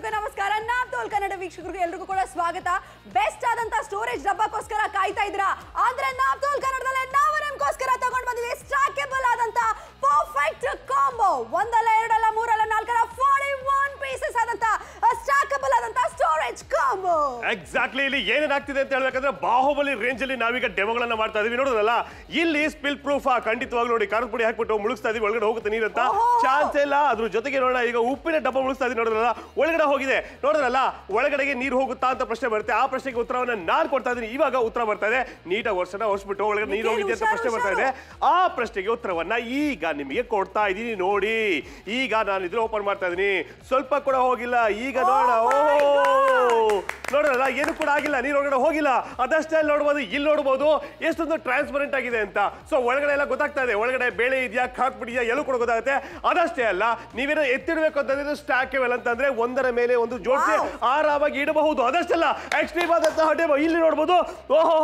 ಎಲ್ರಿಗೂ ನಮಸ್ಕಾರ ತೋಲ್ ಕನ್ನಡ ವೀಕ್ಷಕರಿಗೆ ಎಲ್ರಿಗೂ ಕೂಡ ಸ್ವಾಗತ ಬೆಸ್ಟ್ ಆದಂತ ಸ್ಟೋರೇಜ್ ಡಬ್ಬಕ್ಕೋಸ್ಕರ ಕಾಯ್ತಾ ಇದ್ರ ಆದ್ರೆ ತೋಲ್ ಕನ್ನಡದಲ್ಲೇ ನಾವು ನಿಮ್ಗೋಸ್ಕರ ತಗೊಂಡ್ ಬಂದಿದ್ದೀವಿ ಸ್ಟಾಕೆಬಲ್ ಆದಂತ ಪರ್ಫೆಕ್ಟ್ ಕಾಂಬೋ ಒಂದಲ್ಲ ಎರಡಲ್ಲ ಮೂರಲ್ಲ ನಾಲ್ಕಲ್ಲ ಫಾರ್ಟಿ ಒನ್ ಪೀಸಸ್ ಆದಂತ ಸ್ಟಾಕೆಬಲ್ ಆದಂತ ಸ್ಟೋರೇಜ್ ಕಾಂಬೋ ಎಕ್ಸಾಕ್ಟ್ಲಿ ಇಲ್ಲಿ ಏನೇನಾಗ್ತಿದೆ ಅಂತ ಹೇಳ್ಬೇಕಂದ್ರೆ ಬಾಹುಬಲಿ ರೇಂಜ್ ಅಲ್ಲಿ ನಾವೀಗ ಡೆಮೋಗಳನ್ನ ಮಾಡ್ತಾ ಇದೀವಿ ನೋಡೋದಲ್ಲ ಇಲ್ಲಿ ಸ್ಪಿಲ್ ಪ್ರೂಫ್ ಆ ಖಂಡಿತವಾಗಿ ನೋಡಿ ಖಾರದ ಪುಡಿ ಹಾಕ್ಬಿಟ್ಟು ಮುಳುಗಿಸ್ತಾ ಇದೀವಿ ಒಳಗಡೆ ಹೋಗುತ್ತೆ ನೀರಂತ ಚಾನ್ಸ್ ಇಲ್ಲ ಅದ್ರ ಜೊತೆಗೆ ನೋಡೋಣ ಈಗ ಉಪ್ಪಿನ ಡಬ್ಬ ಮುಳುಗಿಸ್ತಾ ಇದೀವಿ ನೋಡೋದಲ್ಲ ಒಳಗಡೆ ಹೋಗಿದೆ ನೋಡೋದಲ್ಲ ಒಳಗಡೆಗೆ ನೀರು ಹೋಗುತ್ತಾ ಅಂತ ಪ್ರಶ್ನೆ ಬರುತ್ತೆ ಆ ಪ್ರಶ್ನೆಗೆ ಉತ್ತರವನ್ನ ನಾನು ಕೊಡ್ತಾ ಇದ್ದೀನಿ ಇವಾಗ ಉತ್ತರ ಬರ್ತಾ ಇದೆ ನೀಟಾಗಿ ವರ್ಷನ ಹೊರ್ಸ್ಬಿಟ್ಟು ಒಳಗಡೆ ನೀರು ಹೋಗಿದೆ ಅಂತ ಪ್ರಶ್ನೆ ಬರ್ತಾ ಇದೆ ಆ ಪ್ರಶ್ನೆಗೆ ಉತ್ತರವನ್ನ ಈಗ ನಿಮಗೆ ಕೊಡ್ತಾ ಇದ್ದೀನಿ ನೋಡಿ ಈಗ ನಾನು ಇದ್ರೆ ಓಪನ್ ಮಾಡ್ತಾ ಇದೀನಿ ಸ್ವಲ್ಪ ಕೂಡ ಹೋಗಿಲ್ಲ ಈಗ oh ನೋಡೋಣ ಓ ನೋಡ್ರಲ್ಲ ಏನು ಕೂಡ ಆಗಿಲ್ಲ ನೀರು ಒಳಗಡೆ ಹೋಗಿಲ್ಲ ಅದಷ್ಟೇ ನೋಡ್ಬೋದು ಇಲ್ಲಿ ನೋಡ್ಬೋದು ಎಷ್ಟೊಂದು ಟ್ರಾನ್ಸ್ಪರೆಂಟ್ ಆಗಿದೆ ಅಂತ ಸೊ ಒಳಗಡೆ ಎಲ್ಲ ಗೊತ್ತಾಗ್ತಾ ಇದೆ ಒಳಗಡೆ ಬೇಳೆ ಇದೆಯಾ ಕಾಕ್ಬಿಟ್ಟಿದೆಯಾ ಎಲ್ಲೂ ಕೂಡ ಗೊತ್ತಾಗುತ್ತೆ ಅದಷ್ಟೇ ಅಲ್ಲ ನೀವೇನೋ ಎತ್ತಿಡಬೇಕು ಅಂತಂದ್ರೆ ಸ್ಟಾಕ್ ವೆಲ್ ಅಂತಂದ್ರೆ ಒಂದರ ಮೇಲೆ ಒಂದು ಜೋಡಿಸಿ ಆರಾಮಾಗಿ ಇಡಬಹುದು ಅದಷ್ಟೆಲ್ಲ ಎಕ್ಸ್ಟ್ರೀಮ್ ಆದಂತಹ ಇಲ್ಲಿ ನೋಡ್ಬೋದು ಓಹೋ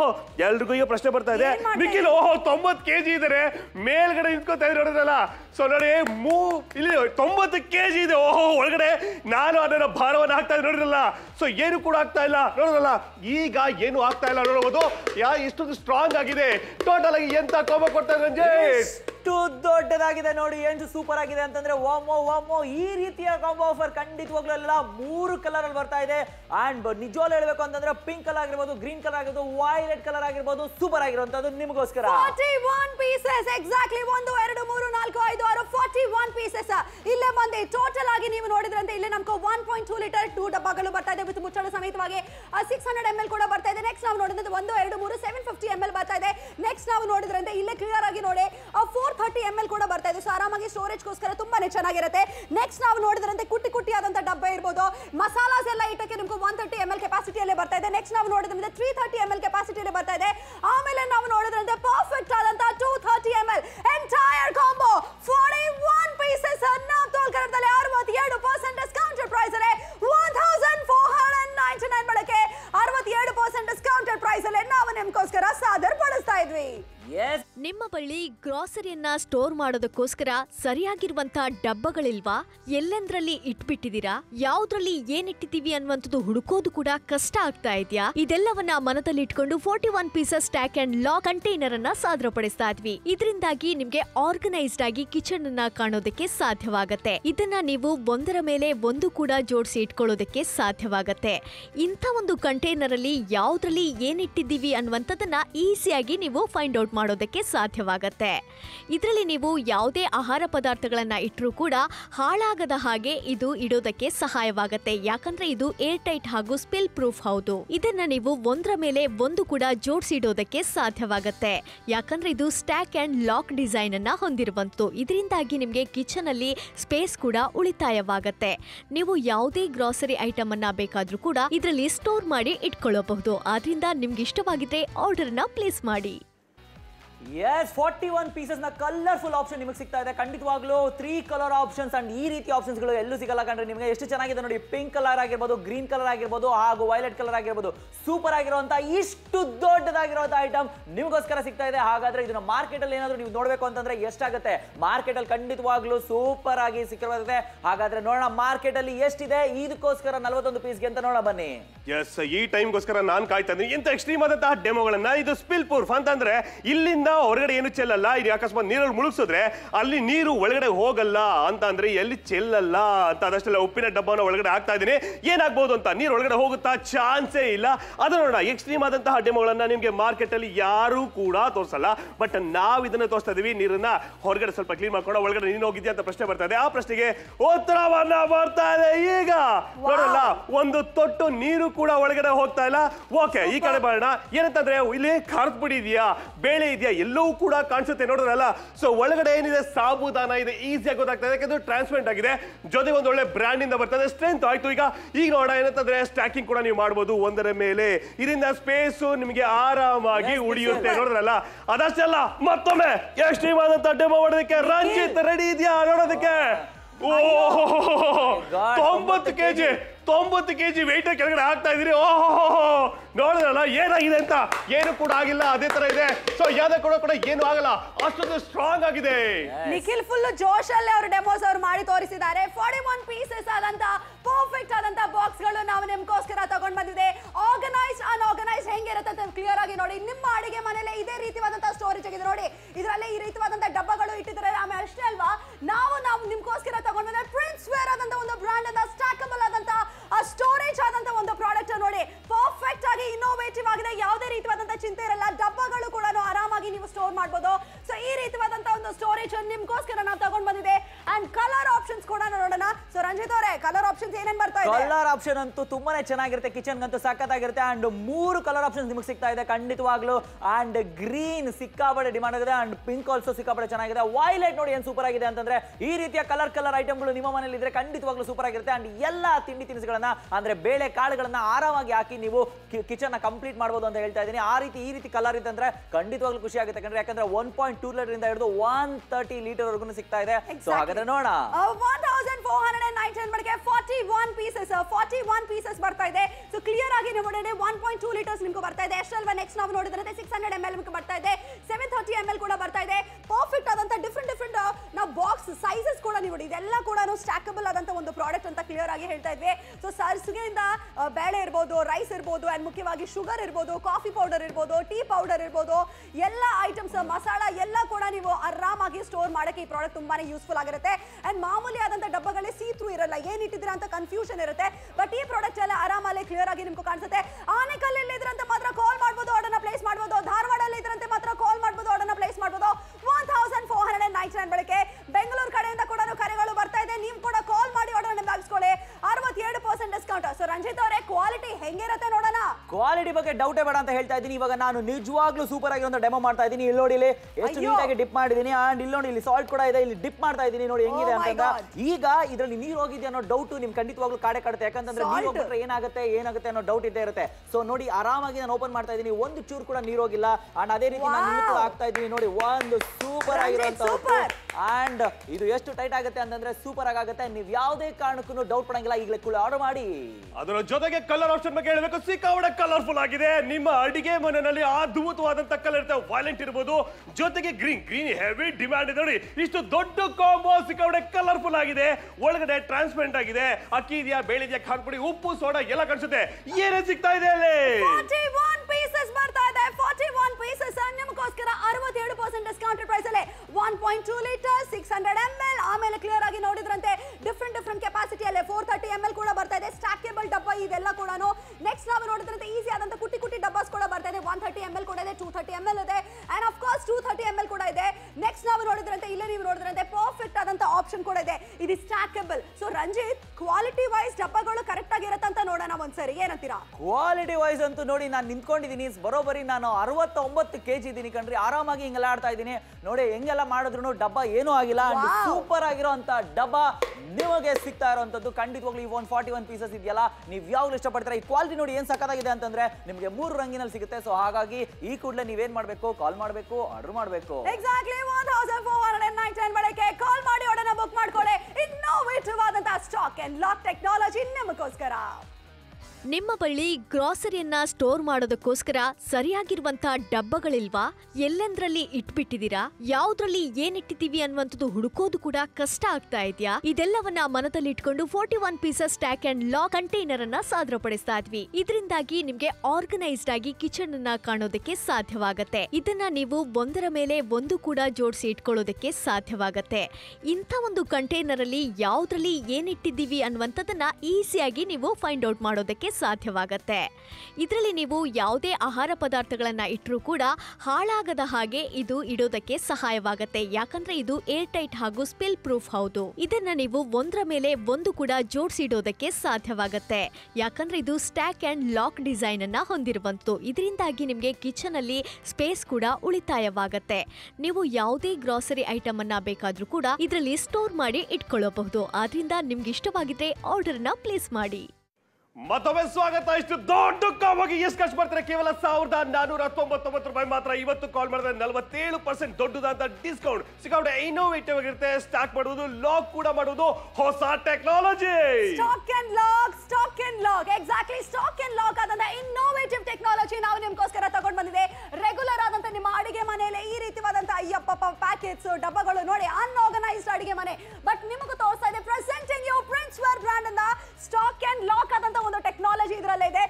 ಎಲ್ರಿಗೂ ಈಗ ಪ್ರಶ್ನೆ ಬರ್ತಾ ಇದೆ ನಿಖಿಲ್ ಓಹೋ ತೊಂಬತ್ತು ಕೆ ಜಿ ಇದ್ರೆ ಮೇಲ್ಗಡೆ ನಿಂತ್ಕೋತಾ ಇದ್ರೆ ನೋಡಿದ್ರಲ್ಲ ಸೊ ನೋಡಿ ಮೂ ಇಲ್ಲಿ ತೊಂಬತ್ತು ಕೆ ಜಿ ಇದೆ ಓಹೋ ಒಳಗಡೆ ನಾನು ಅದರ ಭಾರವನ್ನು ಹಾಕ್ತಾ ಇದ್ದೆ ನೋಡಿದ್ರಲ್ಲ ಸೊ ಏನು ಕೂಡ ಆಗ್ತಾ ಇಲ್ಲ ನೋಡೋದಲ್ಲ ಈಗ ಏನು ಆಗ್ತಾ ಇಲ್ಲ ನೋಡಬಹುದು ಯಾ ಇಷ್ಟೊಂದು ಸ್ಟ್ರಾಂಗ್ ಆಗಿದೆ ಟೋಟಲ್ ಆಗಿ ಎಂತ ಕೋಪ ಕೊಡ್ತಾರೆ ರಂಜೇಶ್ ಎಷ್ಟು ದೊಡ್ಡದಾಗಿದೆ ನೋಡಿ ಎಷ್ಟು ಸೂಪರ್ ಆಗಿದೆ ಅಂತಂದ್ರೆ ವಾಮೋ ವಾಮೋ ಈ ರೀತಿಯ ಕಾಂಬೋ ಆಫರ್ ಖಂಡಿತವಾಗ್ಲೆಲ್ಲ ಮೂರು ಕಲರ್ ಅಲ್ಲಿ ಬರ್ತಾ ಇದೆ ಅಂಡ್ ನಿಜವಾಗ್ಲು ಹೇಳ್ಬೇಕು ಅಂತಂದ್ರೆ ಪಿಂಕ್ ಕಲರ್ ಆಗಿರ್ಬೋದು ಗ್ರೀನ್ ಕಲರ್ ಆಗಿರ್ಬೋದು ವೈಲೆಟ್ ಕಲರ್ ಆಗಿರ್ಬೋದು ಸೂಪರ್ ಆಗಿರುವಂತದ್ದು ನಿಮಗೋಸ್ಕರ ಪೀಸಸ್ ಎಕ್ಸಾಕ್ಟ್ಲಿ ಒಂದು ಎರಡು ಮೂರು ನಾಲ್ಕು ಐದು ಆರು ಫಾರ್ಟಿ ಒನ್ ಪೀಸಸ್ ಇಲ್ಲೇ ಬಂದೆ ಟೋಟಲ್ ಆಗಿ ನೀವು ನೋಡಿದ್ರಂತೆ ಇಲ್ಲೇ ನಮ್ಗೆ one point two litre two ಡಬ್ಬಗಳು ಬರ್ತಾ ಇದೆ ವಿತ್ ಮುಚ್ಚಳ ಸಮೇತವಾಗಿ ಸಿಕ್ಸ್ ಹಂಡ್ರೆಡ್ ಎಮ್ ಎಲ್ ಕೂಡ ಬರ್ತಾ ಇದೆ ನೆಕ್ಸ್ಟ್ ನಾವು ನೋಡಿದ್ರೆ ಒಂದು ಎರಡು ಮೂರು ಸೆವೆನ್ ಫಿಫ್ಟಿ ಎಮ್ ಎಲ್ ಬರ್ತಾ ಇದೆ ನೆಕ್ಸ್ಟ್ ನಾವು ನೋಡಿದ್ರಂತೆ ಇಲ್ಲೇ ಕ್ಲಿಯರ್ ಆಗಿ ನೋಡಿ ಫೋರ್ ಥರ್ಟಿ ಎಮ್ ಎಲ್ ಕೂಡ ಬರ್ತಾ ಇದೆ ಸೊ ಆರಾಮಾಗಿ ಸ್ಟೋರೇಜ್ಗೋಸ್ಕರ ತುಂಬಾನೇ ಚೆನ್ನಾಗಿರುತ್ತೆ ನೆಕ್ಸ್ಟ್ ನಾವು ನೋಡಿದ್ರಂತೆ ಕುಟ್ಟಿ ಕುಟ್ಟಿ ಆದಂತ ಡಬ್ಬ ಇರ್ಬೋದು ಮಸಾಲಾಸ್ ಎಲ್ಲ ಇಟ್ಟಕ್ಕೆ ನಿಮ್ಗೆ ಒನ್ ತರ್ಟಿ ಎಮ್ ಎಲ್ ಕೆಪಾಸಿಟಿಯಲ್ಲಿ ಬರ್ತಾ ಇದೆ ನೆಕ್ಸ್ಟ್ ನಾವು ನೋಡಿದ್ರಂತೆ ತ್ರೀ ಥರ್ಟಿ ಎಮ್ ಎಲ್ ಕೆಪಾಸಿಟಿಯಲ್ಲಿ ಬರ್ತಾ ಇದೆ ಆಮೇಲೆ ನಾವು ನೋಡಿದ್ರಂತೆ ಪರ್ಫೆಕ್ಟ್ ಆದಂತ two thirty M L entire combo forty one pieces ಅನ್ನ ತೋಲ್ ಅರವತ್ತೇಳು ಪರ್ಸೆಂಟ್ ಡಿಸ್ಕೌಂಟ್ ಪ್ರೈಸ್ ಅಲ್ಲಿ one thousand four hundred ninety nine ಬಳಕೆ ಅರವತ್ತೇಳು ಪರ್ಸೆಂಟ್ ಡಿಸ್ಕೌಂಟೆಡ್ ಪ್ರೈಸ್ ಅಲ್ಲಿ ನಾವು ನಿಮ್ಗೋಸ್ಕರ ಸಾದರ್ ಪಡಿಸ್ತಾ ಇದ್ವಿ ನಿಮ್ಮ ಬಳಿ ಗ್ರಾಸರಿಯನ್ನ ಸ್ಟೋರ್ ಮಾಡೋದಕ್ಕೋಸ್ಕರ ಸರಿಯಾಗಿರುವಂತ ಡಬ್ಬಗಳಿಲ್ವಾ ಎಲ್ಲೆಂದ್ರಲ್ಲಿ ಇಟ್ಬಿಟ್ಟಿದೀರಾ ಯಾವ್ದ್ರಲ್ಲಿ ಏನ್ ಇಟ್ಟಿದ್ದೀವಿ ಅನ್ನುವಂಥದ್ದು ಹುಡುಕೋದು ಕೂಡ ಕಷ್ಟ ಆಗ್ತಾ ಇದೆಯಾ ಇದೆಲ್ಲವನ್ನ ಮನದಲ್ಲಿ ಇಟ್ಕೊಂಡು forty one pieces stack and lock container ಅನ್ನ ಸಾದ್ರ ಇದ್ವಿ ಇದರಿಂದಾಗಿ ನಿಮ್ಗೆ ಆರ್ಗನೈಸ್ಡ್ ಆಗಿ ಕಿಚನ್ ಅನ್ನ ಕಾಣೋದಕ್ಕೆ ಸಾಧ್ಯವಾಗತ್ತೆ ಇದನ್ನ ನೀವು ಒಂದರ ಮೇಲೆ ಒಂದು ಕೂಡ ಜೋಡಿಸಿ ಇಟ್ಕೊಳ್ಳೋದಕ್ಕೆ ಸಾಧ್ಯವಾಗತ್ತೆ ಇಂಥ ಒಂದು ಕಂಟೈನರ್ ಅಲ್ಲಿ ಯಾವ್ದ್ರಲ್ಲಿ ಏನಿಟ್ಟಿದ್ದೀವಿ ಅನ್ನುವಂಥದ್ದನ್ನ ಈಸಿಯಾಗಿ ನೀವು ಫೈಂಡ್ ಔಟ್ ಮಾಡೋದಕ್ಕೆ ಸಾಧ್ಯವಾಗತ್ತೆ ಇದರಲ್ಲಿ ನೀವು ಯಾವುದೇ ಆಹಾರ ಪದಾರ್ಥಗಳನ್ನು ಇಟ್ಟರೂ ಕೂಡ ಹಾಳಾಗದ ಹಾಗೆ ಇದು ಇಡೋದಕ್ಕೆ ಸಹಾಯವಾಗುತ್ತೆ ಯಾಕಂದ್ರೆ ಇದು ಏರ್ ಟೈಟ್ ಹಾಗೂ ಸ್ಪಿಲ್ ಪ್ರೂಫ್ ಹೌದು ಇದನ್ನ ನೀವು ಒಂದರ ಮೇಲೆ ಒಂದು ಕೂಡ ಜೋಡಿಸಿಡೋದಕ್ಕೆ ಸಾಧ್ಯವಾಗುತ್ತೆ ಯಾಕಂದ್ರೆ ಇದು ಸ್ಟ್ಯಾಕ್ ಅಂಡ್ ಲಾಕ್ ಡಿಸೈನ್ ಅನ್ನ ಹೊಂದಿರುವಂತು ಇದರಿಂದಾಗಿ ನಿಮಗೆ ಕಿಚನ್ ಅಲ್ಲಿ ಸ್ಪೇಸ್ ಕೂಡ ಉಳಿತಾಯವಾಗುತ್ತೆ ನೀವು ಯಾವುದೇ ಗ್ರಾಸರಿ ಐಟಮ್ ಅನ್ನ ಬೇಕಾದ್ರೂ ಕೂಡ ಇದರಲ್ಲಿ ಸ್ಟೋರ್ ಮಾಡಿ ಇಟ್ಕೊಳ್ಳಬಹುದು ಆದ್ರಿಂದ ನಿಮ್ಗೆ ಇಷ್ಟವಾಗಿದ್ರೆ ಆರ್ಡರ್ನ ಪ್ಲೇಸ್ ಮಾಡಿ ಎಸ್ ಫಾರ್ಟಿ ಒನ್ ಪೀಸಸ್ ನ ಕಲರ್ಫುಲ್ ಆಪ್ಷನ್ ನಿಮಗೆ ಸಿಗ್ತಾ ಇದೆ ಖಂಡಿತವಾಗ್ಲೂ ತ್ರೀ ಕಲರ್ ಆಪ್ಷನ್ಸ್ ಅಂಡ್ ಈ ರೀತಿ ಆಪ್ಷನ್ಸ್ ಗಳು ಎಲ್ಲೂ ಸಿಗಲ್ಲ ಕಂಡ್ರೆ ನಿಮಗೆ ಎಷ್ಟು ಚೆನ್ನಾಗಿದೆ ನೋಡಿ ಪಿಂಕ್ ಕಲರ್ ಆಗಿರ್ಬೋದು ಗ್ರೀನ್ ಕಲರ್ ಆಗಿರ್ಬೋದು ಹಾಗೂ ವೈಲೆಟ್ ಕಲರ್ ಆಗಿರ್ಬೋದು ಸೂಪರ್ ಆಗಿರುವಂತಹ ಇಷ್ಟು ದೊಡ್ಡದಾಗಿರುವಂತಹ ಐಟಮ್ ನಿಮಗೋಸ್ಕರ ಸಿಗ್ತಾ ಇದೆ ಹಾಗಾದ್ರೆ ಇದನ್ನ ಮಾರ್ಕೆಟ್ ಅಲ್ಲಿ ಏನಾದ್ರು ನೀವು ನೋಡಬೇಕು ಅಂತಂದ್ರೆ ಎಷ್ಟಾಗುತ್ತೆ ಮಾರ್ಕೆಟ್ ಅಲ್ಲಿ ಖಂಡಿತವಾಗ್ಲೂ ಸೂಪರ್ ಆಗಿ ಸಿಕ್ಕಿರೋದಿದೆ ಹಾಗಾದ್ರೆ ನೋಡೋಣ ಮಾರ್ಕೆಟ್ ಅಲ್ಲಿ ಎಷ್ಟಿದೆ ಇದಕ್ಕೋಸ್ಕರ ನಲವತ್ತೊಂದು ಪೀಸ್ಗೆ ಅಂತ ನೋಡೋಣ ಬನ್ನಿ ಎಸ್ ಈ ಗೋಸ್ಕರ ನಾನು ಕಾಯ್ತಾ ಇದ್ದೀನಿ ಇಂಥ ಎಕ್ಸ್ಟ್ರೀಮ್ ಆದಂತಹ ಡೆಮೋಗಳನ್ನ ಇದು ಸ್ಪಿಲ್ ಪ್ರೂಫ್ ಅಂತಂದ್ರೆ ಇಲ್ಲಿಂದ ಹೊರಗಡೆ ಏನು ಚೆಲ್ಲಲ್ಲ ಇದು ಅಕಸ್ಮಾತ್ ನೀರಲ್ಲಿ ಮುಳುಗಿಸಿದ್ರೆ ಅಲ್ಲಿ ನೀರು ಒಳಗಡೆ ಹೋಗಲ್ಲ ಅಂತ ಅಂದ್ರೆ ಎಲ್ಲಿ ಚೆಲ್ಲಲ್ಲ ಅಂತ ಅದಷ್ಟೆಲ್ಲ ಉಪ್ಪಿನ ಡಬ್ಬಾನ ಒಳಗಡೆ ಹಾಕ್ತಾ ಇದ್ದೀನಿ ಏನಾಗ್ಬೋದು ಅಂತ ನೀರು ಒಳಗಡೆ ಹೋಗುತ್ತಾ ಚಾನ್ಸೇ ಇಲ್ಲ ಅದು ನೋಡೋಣ ಎಕ್ಸ್ಟ್ರೀಮ್ ಆದಂತಹ ಡೆಮೋಗಳನ್ನ ನಿಮಗೆ ಮಾರ್ಕೆಟ್ ಅಲ್ಲಿ ಯಾರು ಕೂಡ ತೋರಿಸಲ್ಲ ಬಟ್ ನಾವು ಇದನ್ನ ತೋರಿಸ್ತಾ ಇದೀವಿ ನೀರನ್ನ ಹೊರಗಡೆ ಸ್ವಲ್ಪ ಕ್ಲೀನ್ ಮಾಡ್ಕೊಂಡು ಒಳಗಡೆ ನೀನು ಹೋಗಿದ್ಯಾ ಅಂತ ಪ್ರಶ್ನೆ ಬರ್ತಾ ಇದೆ ಆ ಪ್ರಶ್ನೆಗೆ ಉತ್ತರವನ್ನ ಬರ್ತಾ ಇದೆ ಈಗ ನೋಡಲ್ಲ ಒಂದು ತೊಟ್ಟು ನೀರು ಕೂಡ ಒಳಗಡೆ ಹೋಗ್ತಾ ಇಲ್ಲ ಓಕೆ ಈ ಕಡೆ ಬರೋಣ ಏನಂತಂದ್ರೆ ಇಲ್ಲಿ ಕರ್ದ್ಬಿಡಿದ್ಯಾ ಇದೆಯಾ ಬೇಳೆ ಇದೆಯಾ ಎಲ್ಲವೂ ಕೂಡ ಕಾಣಿಸುತ್ತೆ ನೋಡಿದ್ರಲ್ಲ ಸೊ ಒಳಗಡೆ ಏನಿದೆ ಸಾಬುದಾನ ಇದೆ ಈಸಿಯಾಗಿ ಗೊತ್ತಾಗ್ತದೆ ಯಾಕಂದ್ರೆ ಟ್ರಾನ್ಸ್ಪರೆಂಟ್ ಆಗಿದೆ ಜೊತೆಗೆ ಒಂದು ಒಳ್ಳೆ ಬ್ರ್ಯಾಂಡ್ ಇಂದ ಬರ್ತದೆ ಸ್ಟ್ರೆಂತ್ ಆಯ್ತು ಈಗ ಈಗ ನೋಡ ಏನಂತಂದ್ರೆ ಸ್ಟ್ಯಾಕಿಂಗ್ ಕೂಡ ನೀವು ಮಾಡಬಹುದು ಒಂದರ ಮೇಲೆ ಇದರಿಂದ ಸ್ಪೇಸ್ ನಿಮಗೆ ಆರಾಮಾಗಿ ಉಳಿಯುತ್ತೆ ನೋಡಿದ್ರಲ್ಲ ಅದಷ್ಟೇ ಅಲ್ಲ ಮತ್ತೊಮ್ಮೆ ಯಶ್ ಶ್ರೀಮಾನ್ ಅಂತ ಡೆಮೋ ಮಾಡೋದಕ್ಕೆ ರಂಜಿತ್ ರೆಡಿ ಇದೆಯಾ ನೋಡೋದಕ್ಕೆ ಓ ತೊಂಬತ್ತು ಕೆಜಿ ತೊಂಬತ್ತು ಕೆ ಜಿ ವೆಯ್ಟ್ ಕೆಳಗಡೆ ಆಗ್ತಾ ಇದ್ದೀರಿ ಓಹೋ ನೋಡಿದ್ರಲ್ಲ ಏನಾಗಿದೆ ಅಂತ ಏನು ಕೂಡ ಆಗಿಲ್ಲ ಅದೇ ತರ ಇದೆ ಸೊ ಯಾವ್ದೇ ಕೂಡ ಕೂಡ ಏನು ಆಗಲ್ಲ ಅಷ್ಟೊಂದು ಸ್ಟ್ರಾಂಗ್ ಆಗಿದೆ ನಿಖಿಲ್ ಫುಲ್ ಜೋಶ್ ಅಲ್ಲೇ ಅವರು ಡೆಮೋಸ್ ಅವ್ರು ಮಾಡಿ ತೋರಿಸಿದ್ದಾರೆ ಫಾರ್ಟಿ ಒನ್ ಪೀಸಸ್ ಆದಂತ ಪರ್ಫೆಕ್ಟ್ ಆದಂತ ಬಾಕ್ಸ್ ಗಳು ನಾವು ನಿಮ್ಗೋಸ್ಕರ ತಗೊಂಡ್ ಬಂದಿದೆ ಆರ್ಗನೈಸ್ ಆರ್ಗನೈಸ್ ಹೆಂಗಿರುತ್ತೆ ಅಂತ ಕ್ಲಿಯರ್ ಆಗಿ ನೋಡಿ ನಿಮ್ಮ ಅಡಿಗೆ ಮನೆಯಲ್ಲಿ ಇದೇ ರೀತಿಯಾದಂತಹ ಸ್ಟೋರೇಜ್ ಆಗಿದೆ ನೋಡಿ ಇದರಲ್ಲಿ ಈ ರೀತಿಯಾದಂತಹ ಡಬ್ಬಗಳು ಇಟ್ಟಿದ್ರೆ ಆಮೇಲೆ ಅಷ್ಟೇ ಅಲ್ವಾ ನಾವು ನಾವು ನಿಮ್ಗೋಸ್ಕರ ತಗೊಂಡ್ ಬಂದ್ರೆ ಪ್ರಿನ್ಸ್ ವೇರ್ ಆದಂತ ಒಂದು ಬ್ರಾಂಡ್ ಅಂತ ಸ್ಟಾಕಬಲ್ ಆದಂತ ಸ್ಟೋರೇಜ್ ಆದಂತ ಒಂದು ಪ್ರಾಡಕ್ಟ್ ನೋಡಿ ಪರ್ಫೆಕ್ಟ್ ಆಗಿ ಇನ್ನೋವೇಟಿವ್ ಆಗಿದೆ ಯಾವುದೇ ರೀತಿಯಾದಂತಹ ಚಿಂತೆ ಇರಲ್ಲ ಡಬ್ಬಗಳು ಕೂಡ ಆರಾಮಾಗಿ ನೀವು ಸ್ಟೋರ್ ಮಾಡಬಹುದು ಸೊ ಈ ರೀತಿಯಾದಂತಹ ಒಂದು ಸ್ಟೋರೇಜ್ ನಿಮ್ಗೋಸ್ಕರ ನಾವು ತಗೊಂಡ್ ಬಂದಿದೆ ಅಂಡ್ ಕಲರ್ ಆಪ್ಷನ್ಸ್ ಕೂಡ ರಂಜಿತ್ ಕಲರ್ ಆಪ್ಷನ್ಸ್ ಏನೇನ್ ಬರ್ತಾ ಇದೆ ಕಲರ್ ಆಪ್ಷನ್ ಅಂತೂ ತುಂಬಾನೇ ಚೆನ್ನಾಗಿರುತ್ತೆ ಕಿಚನ್ ಅಂತೂ ಆಗಿರುತ್ತೆ ಅಂಡ್ ಮೂರು ಕಲರ್ ಆಪ್ಷನ್ಸ್ ನಿಮಗೆ ಸಿಗ್ತಾ ಇದೆ ಖಂಡಿತವಾಗ್ಲೂ ಅಂಡ್ ಗ್ರೀನ್ ಸಿಕ್ಕಾಪಟ್ಟೆ ಡಿಮಾಂಡ್ ಆಗಿದೆ ಅಂಡ್ ಪಿಂಕ್ ಆಲ್ಸೋ ಸಿಕ್ಕಾಪಟ್ಟೆ ಚೆನ್ನಾಗಿದೆ ವೈಲೆಟ್ ನೋಡಿ ಏನ್ ಸೂಪರ್ ಆಗಿದೆ ಅಂತಂದ್ರೆ ಈ ರೀತಿಯ ಕಲರ್ ಕಲರ್ ಐಟಮ್ಗಳು ನಿಮ್ಮ ಮನೇಲಿ ಇದ್ರೆ ಖಂಡಿತವಾಗ್ಲೂ ಸೂಪರ್ ಆಗಿರುತ್ತೆ ಅಂಡ್ ಎಲ್ಲಾ ತಿಂಡಿ ತಿನಿಸುಗಳನ್ನ ಅಂದ್ರೆ ಬೇಳೆ ಕಾಳುಗಳನ್ನ ಆರಾಮಾಗಿ ಹಾಕಿ ನೀವು ಕಿಚನ್ ನ ಕಂಪ್ಲೀಟ್ ಮಾಡಬಹುದು ಅಂತ ಹೇಳ್ತಾ ಇದ್ದೀನಿ ಆ ರೀತಿ ಈ ರೀತಿ ಕಲರ್ ಇದೆ ಅಂದ್ರೆ ಖಂಡಿತವಾಗ್ಲೂ ಖುಷಿ ಆಗುತ್ತೆ ಯಾಕಂದ್ರೆ ಯಾಕಂದ್ರೆ ಒನ್ ಪಾಯಿಂಟ್ ಟೂ ಲೀಟರ್ ಇಂದ ಹಿಡಿದು ಒನ್ ತರ್ಟಿ ಲೀಟರ್ ವರೆಗೂ ಸಿಗ್ತಾ ಇದೆ ಸೊ ಹಾಗಾದ್ರೆ ನೋಡೋಣ uh, ಪಾಯಿಂಟ್ ಏನ್ ಮಾಡಿಕೆ forty one pieces forty one pieces ಬರ್ತಾ ಇದೆ ಸೊ ಕ್ಲಿಯರ್ ಆಗಿ ನೋಡಿ ಒನ್ ಪಾಯಿಂಟ್ ಟೂ ಲೀಟರ್ಸ್ ನಿಮ್ಗೆ ಬರ್ತಾ ಇದೆ ಎಸ್ ನೆಕ್ಸ್ಟ್ ನಾವು ನೋಡಿದ್ರೆ ಸಿಕ್ಸ್ ಹಂಡ್ರೆಡ್ ಎಮ್ ಎಲ್ ಬರ್ತಾ ಇದೆ ಸೆವೆನ್ ಥರ್ಟಿ ಎಮ್ ಎಲ್ ಕೂಡ ಬರ್ತಾ ಇದೆ ಪರ್ಫೆಕ್ಟ್ ಆದಂತ ಡಿಫ್ರೆಂಟ್ ಡಿಫ್ರೆಂಟ್ ನಾವು ಬಾಕ್ಸ್ ಸೈಜಸ್ ಕೂಡ ನೀವು ಇದೆಲ್ಲ ಕೂಡ ಸ್ಟ್ಯಾಕಬಲ್ ಆದಂತ ಒಂದು ಪ್ರಾಡಕ್ಟ್ ಅಂತ ಕ್ಲಿಯರ್ ಆಗಿ ಹೇಳ್ತಾ ಇದ್ವಿ ಸೊ ಸರ್ಸಿಗೆಯಿಂದ uh, ಬೇಳೆ ಇರ್ಬೋದು ರೈಸ್ ಇರ್ಬೋದು ಅಂಡ್ ಮುಖ್ಯವಾಗಿ ಶುಗರ್ ಇರ್ಬೋದು ಕಾಫಿ ಪೌಡರ್ ಇರ್ಬೋದು ಟೀ ಪೌಡರ್ ಇರ್ಬೋದು ಎಲ್ಲ ಐಟಮ್ಸ್ uh, ಮಸಾಲ ಸ್ಟೋರ್ ಮಾಡೋಕ್ಕೆ ಈ ಪ್ರಾಡಕ್ಟ್ ತುಂಬಾನೇ ಯೂಸ್ಫುಲ್ ಆಗಿರುತ್ತೆ ಅಂಡ್ ಮಾಮೂಲಿ ಆದಂತ ಡಬ್ಬಗಳೇ ಸೀ ತ್ರೂ ಇರಲ್ಲ ಏನ್ ಅಂತ ಕನ್ಫ್ಯೂಷನ್ ಇರುತ್ತೆ ಬಟ್ ಈ ಪ್ರಾಡಕ್ಟ್ ಎಲ್ಲ ಆರಾಮಲ್ಲೇ ಕ್ಲಿಯರ್ ಆಗಿ ನಿಮ್ಗೆ ಕಾಣಿಸುತ್ತೆ ಅಂತ ಮಾತ್ರ ಕಾಲ್ ಡೌಟೇ ಬೇಡ ಅಂತ ಹೇಳ್ತಾ ಇದ್ದೀನಿ ಇವಾಗ ನಾನು ನಿಜವಾಗ್ಲೂ ಸೂಪರ್ ಆಗಿರೋ ಡೆಮೋ ಮಾಡ್ತಾ ಇದ್ದೀನಿ ಇಲ್ಲಿ ನೋಡಿ ಇಲ್ಲಿ ಎಷ್ಟು ನೀಟಾಗಿ ಡಿಪ್ ಮಾಡಿದ್ದೀನಿ ಅಂಡ್ ಇಲ್ಲಿ ನೋಡಿ ಇಲ್ಲಿ ಸಾಲ್ಟ್ ಕೂಡ ಇದೆ ಇಲ್ಲಿ ಡಿಪ್ ಮಾಡ್ತಾ ಇದ್ದೀನಿ ನೋಡಿ oh ಹೆಂಗಿದೆ ಅಂತ ಈಗ ಇದರಲ್ಲಿ ನೀರು ಹೋಗಿದೆ ಅನ್ನೋ ಡೌಟ್ ನಿಮ್ ಖಂಡಿತವಾಗ್ಲೂ ಕಾಡೆ ಕಾಡುತ್ತೆ ಯಾಕಂದ್ರೆ ನೀರು ಹೋಗ್ಬಿಟ್ರೆ ಏನಾಗುತ್ತೆ ಏನಾಗುತ್ತೆ ಅನ್ನೋ ಡೌಟ್ ಇದ್ದೇ ಇರುತ್ತೆ ಸೊ ನೋಡಿ ಆರಾಮಾಗಿ ನಾನು ಓಪನ್ ಮಾಡ್ತಾ ಇದ್ದೀನಿ ಒಂದು ಚೂರು ಕೂಡ ನೀರು ಹೋಗಿಲ್ಲ ಅಂಡ್ ಅದೇ ರೀತಿ ನಾನು ಕೂಡ ಆಗ್ತಾ ಇದ್ದೀನಿ ನೋಡಿ ಒಂದು ಸೂಪರ್ ಆಗಿರುವಂತಹ ಆ್ಯಂಡ್ ಇದು ಎಷ್ಟು ಟೈಟ್ ಆಗುತ್ತೆ ಅಂತಂದ್ರೆ ಸೂಪರ್ ಆಗುತ್ತೆ ನೀವು ಯಾವುದೇ ಕಾರಣಕ್ಕೂ ಡೌಟ್ ಪಡಂಗಿಲ್ಲ ಈಗಲೇ ಕೂಡ ಆರ್ಡರ್ ಮಾಡಿ ಅದರ ಜೊತೆಗೆ ಕಲರ್ ಆಪ್ಷನ್ ಬಗ್ಗೆ ಹೇಳಬೇಕು ಸಿಕ್ಕಾವಡೆ ಕಲರ್ಫುಲ್ ಆಗಿದೆ ನಿಮ್ಮ ಅಡಿಗೆ ಮನೆಯಲ್ಲಿ ಅದ್ಭುತವಾದಂತ ಕಲರ್ ಇರುತ್ತೆ ವೈಲೆಂಟ್ ಇರ್ಬೋದು ಜೊತೆಗೆ ಗ್ರೀನ್ ಗ್ರೀನ್ ಹೆವಿ ಡಿಮ್ಯಾಂಡ್ ಇದೆ ನೋಡಿ ಇಷ್ಟು ದೊಡ್ಡ ಕಾಂಬೋ ಸಿಕ್ಕಾವಡೆ ಕಲರ್ಫುಲ್ ಆಗಿದೆ ಒಳಗಡೆ ಟ್ರಾನ್ಸ್ಪರೆಂಟ್ ಆಗಿದೆ ಅಕ್ಕಿ ಇದೆಯಾ ಇದೆಯಾ ಹಾಕ್ಬಿಡಿ ಉಪ್ಪು ಸೋಡಾ ಎಲ್ಲ ಕಾಣಿಸುತ್ತೆ ಏನೇ ಸಿಗ್ತಾ ಇದೆ ಅಲ್ಲಿ ಪೀಸಸ್ ಬರ್ತಾ ಇದೆ ಪೀಸಸ್ ನಿಮಗೋಸ್ಕರ ಅರವತ್ತೇಳು ಪರ್ಸೆಂಟ್ ಪ್ರೈಸ್ ಅಲ್ಲಿ one point litre litre six hundred M L ಆಮೇಲೆ ಕ್ಲಿಯರ್ ಆಗಿ ನೋಡಿದ್ರಂತೆ ಡಿಫ್ರೆಂಟ್ ಡಿಫ್ರೆಂಟ್ ಕೆಪಾಸಿಟಿ ಅಲ್ಲೇ ಫೋರ್ ತರ್ಟಿ ಎಮ್ ಎಲ್ ಕೂಡ ಬರ್ತಾ ಇದೆ ಸ್ಟಾಕೇಬಲ್ ಡಬ್ಬ ಇದೆಲ್ಲ ಕೂಡ ನೆಕ್ಸ್ಟ್ ನಾವು ನೋಡಿದ್ರಂತೆ ಈಸಿ ಆದಂತ ಕುಟ್ಟಿ ಕುಟ್ಟಿ ಡಬ್ಬಸ್ ಕೂಡ ಬರ್ತಾ ಇದೆ ಒನ್ ತರ್ಟಿ ಎಮ್ ಎಲ್ ಕೂಡ ಇದೆ ಟೂ ತರ್ಟಿ ಎಮ್ ಎಲ್ ಇದೆ and of course two thirty M L ಕೂಡ ಇದೆ ನೆಕ್ಸ್ಟ್ ನಾವು ನೋಡಿದ್ರಂತೆ ಇಲ್ಲೇ ನೀವು ನೋಡಿದ್ರಂತೆ ಪರ್ಫೆಕ್ಟ್ ಆದಂತ ಆಪ್ಷನ್ ಕೂಡ ಇದೆ ಇದು stackable so Ranjit quality wise ಡಬ್ಬಗಳು ಕರೆಕ್ಟ್ ಇರತ್ತಂತ ನೋಡೋಣ ಒಂದ್ಸರಿ ಏನಂತೀರಾ ಕ್ವಾಲಿಟಿ ವೈಸ್ ಅಂತೂ ನೋಡಿ ನಾನು ನಿಂತ್ಕೊಂಡಿದ್ದೀನಿ ಬರೋಬರಿ ನಾನು ಅರವತ್ತೊಂಬತ್ತು ಕೆ ಜಿ ಇದ್ದೀನಿ ಕಣ್ರಿ ಆರಾಮಾಗಿ ಹಿಂಗೆಲ್ಲ ಆಡ್ತಾ ಇದ್ದೀನಿ ನೋಡಿ ಹೆಂಗೆಲ್ಲ ಮಾಡಿದ್ರು ಡಬ್ಬ ಏನೂ ಆಗಿಲ್ಲ ಅಂಡ್ ಸೂಪರ್ ಆಗಿರೋ ಅಂತ ಡಬ್ಬಾ ನಿಮಗೆ ಸಿಗ್ತಾ ಇರೋಂಥದ್ದು ಖಂಡಿತವಾಗ್ಲೂ ಈ ಒನ್ ಫಾರ್ಟಿ ಒನ್ ಪೀಸಸ್ ಇದೆಯಲ್ಲ ನೀವು ಯಾವಾಗಲೂ ಇಷ್ಟಪಡ್ತೀರಾ ಈ ಕ್ವಾಲಿಟಿ ನೋಡಿ ಏನು ಸಕ್ಕತ್ತಾಗಿದೆ ಅಂತಂದ್ರೆ ನಿಮಗೆ ಮೂರು ರಂಗಿನಲ್ಲಿ ಸಿಗುತ್ತೆ ಸೊ ಹಾಗಾಗಿ ಈ ಕೂಡಲೇ ನೀವೇನ್ ಮಾಡಬೇಕು ಕಾಲ್ ಮಾಡಬೇಕು ಆರ್ಡರ್ ಮಾಡಬೇಕು ಎಕ್ಸಾಕ್ಟ್ಲಿ ಕಾಲ್ ಮಾಡಿ ಬುಕ್ ಮಾಡ್ಕೊಳ್ಳಿ ಇನ್ನೋವೇಟಿವ್ ಆದಂತಹ ಸ್ಟಾಕ್ ಅಂಡ್ ಲಾಕ್ ಟೆಕ್ನಾಲಜಿ ನಿಮಗೋಸ್ಕರ ನಿಮ್ಮ ಬಳಿ ಗ್ರಾಸರಿಯನ್ನ ಸ್ಟೋರ್ ಮಾಡೋದಕ್ಕೋಸ್ಕರ ಸರಿಯಾಗಿರುವಂತ ಡಬ್ಬಗಳಿಲ್ವಾ ಎಲ್ಲೆಂದ್ರಲ್ಲಿ ಇಟ್ಬಿಟ್ಟಿದ್ದೀರಾ ಯಾವ್ದ್ರಲ್ಲಿ ಏನಿಟ್ಟಿದ್ದೀವಿ ಅನ್ನುವಂಥದ್ದು ಹುಡುಕೋದು ಕೂಡ ಕಷ್ಟ ಆಗ್ತಾ ಇದೆಯಾ ಇದೆಲ್ಲವನ್ನ ಮನದಲ್ಲಿ ಇಟ್ಕೊಂಡು forty one pieces stack and lock container ಅನ್ನ ಪಡಿಸ್ತಾ ಇದ್ವಿ ಇದರಿಂದಾಗಿ ನಿಮ್ಗೆ ಆರ್ಗನೈಸ್ಡ್ ಆಗಿ ಕಿಚನ್ ಅನ್ನ ಕಾಣೋದಕ್ಕೆ ಸಾಧ್ಯವಾಗತ್ತೆ ಇದನ್ನ ನೀವು ಒಂದರ ಮೇಲೆ ಒಂದು ಕೂಡ ಜೋಡಿಸಿ ಇಟ್ಕೊಳ್ಳೋದಕ್ಕೆ ಸಾಧ್ಯವಾಗತ್ತೆ ಇಂಥ ಒಂದು ಕಂಟೈನರ್ ಅಲ್ಲಿ ಯಾವ್ದ್ರಲ್ಲಿ ಏನಿಟ್ಟಿದ್ದೀವಿ ಅನ್ನುವಂಥದ್ದನ್ನ ಈಸಿಯಾಗಿ ನೀವು ಫೈಂಡ್ ಔಟ್ ಮಾಡೋದಕ್ಕೆ ಸಾಧ್ಯವಾಗತ್ತೆ ಇದರಲ್ಲಿ ನೀವು ಯಾವುದೇ ಆಹಾರ ಪದಾರ್ಥಗಳನ್ನು ಇಟ್ಟರೂ ಕೂಡ ಹಾಳಾಗದ ಹಾಗೆ ಇದು ಇಡೋದಕ್ಕೆ ಸಹಾಯವಾಗುತ್ತೆ ಯಾಕಂದ್ರೆ ಇದು ಏರ್ ಟೈಟ್ ಹಾಗೂ ಸ್ಪಿಲ್ ಪ್ರೂಫ್ ಹೌದು ಇದನ್ನ ನೀವು ಒಂದರ ಮೇಲೆ ಒಂದು ಕೂಡ ಜೋಡಿಸಿಡೋದಕ್ಕೆ ಸಾಧ್ಯವಾಗುತ್ತೆ ಯಾಕಂದ್ರೆ ಇದು ಸ್ಟ್ಯಾಕ್ ಅಂಡ್ ಲಾಕ್ ಡಿಸೈನ್ ಅನ್ನ ಹೊಂದಿರುವಂತು ಇದರಿಂದಾಗಿ ನಿಮಗೆ ಕಿಚನ್ ಅಲ್ಲಿ ಸ್ಪೇಸ್ ಕೂಡ ಉಳಿತಾಯವಾಗುತ್ತೆ ನೀವು ಯಾವುದೇ ಗ್ರಾಸರಿ ಐಟಮ್ ಅನ್ನ ಬೇಕಾದ್ರೂ ಕೂಡ ಇದರಲ್ಲಿ ಸ್ಟೋರ್ ಮಾಡಿ ಇಟ್ಕೊಳ್ಳಬಹುದು ಆದ್ರಿಂದ ನಿಮ್ಗೆ ಇಷ್ಟವಾಗಿದ್ರೆ ಆರ್ಡರ್ನ ಪ್ಲೇಸ್ ಮಾಡಿ ಮತ್ತೊಮ್ಮೆ ಸ್ವಾಗತ ಇಷ್ಟು ದೊಡ್ಡ ಕಾಮಾಗಿ ಎಷ್ಟು ಖರ್ಚು ಬರ್ತಾರೆ ಕೇವಲ ಸಾವಿರದ ನಾನೂರ ತೊಂಬತ್ತೊಂಬತ್ತು ರೂಪಾಯಿ ಮಾತ್ರ ಇವತ್ತು ಕಾಲ್ ಮಾಡಿದ್ರೆ ನಲವತ್ತೇಳು ಪರ್ಸೆಂಟ್ ದೊಡ್ಡದಾದ ಡಿಸ್ಕೌಂಟ್ ಸಿಕ್ಕಾಪಟ್ಟೆ ಇನ್ನೋವೇಟಿವ್ ಆಗಿರುತ್ತೆ ಸ್ಟಾಕ್ ಮಾಡುವುದು ಲಾಕ್ ಕೂಡ ಮಾಡುವುದು ಹೊಸ technology stack and lock stack and lock exactly stack and lock ಆದಂತ ಇನ್ನೋವೇಟಿವ್ ಟೆಕ್ನಾಲಜಿ ನಾವು ನಿಮ್ಗೋಸ್ಕರ ತಗೊಂಡು ಬಂದಿದೆ ರೆಗ್ಯುಲರ್ ಆದಂತ ನಿಮ್ಮ ಅಡಿಗೆ ಮನೆಯಲ್ಲಿ ಈ ರೀತಿವಾದಂತ ಅಯ್ಯಪ್ಪ ಪ್ಯಾಕೆಟ್ಸ್ ಡಬ್ಬಗಳು ನೋಡಿ ಅನ್ಆರ್ಗನೈಸ್ಡ್ ಅಡಿಗೆ ಮನೆ ಬಟ್ ನಿಮಗೂ ತೋರಿಸ್ತಾ ಇದೆ presenting your Princeware brand stack and lock ಆದಂತ ಒಂದು ಟೆಕ್ನಾಲಜಿ ಇದರಲ್ಲೇ ಇದೆ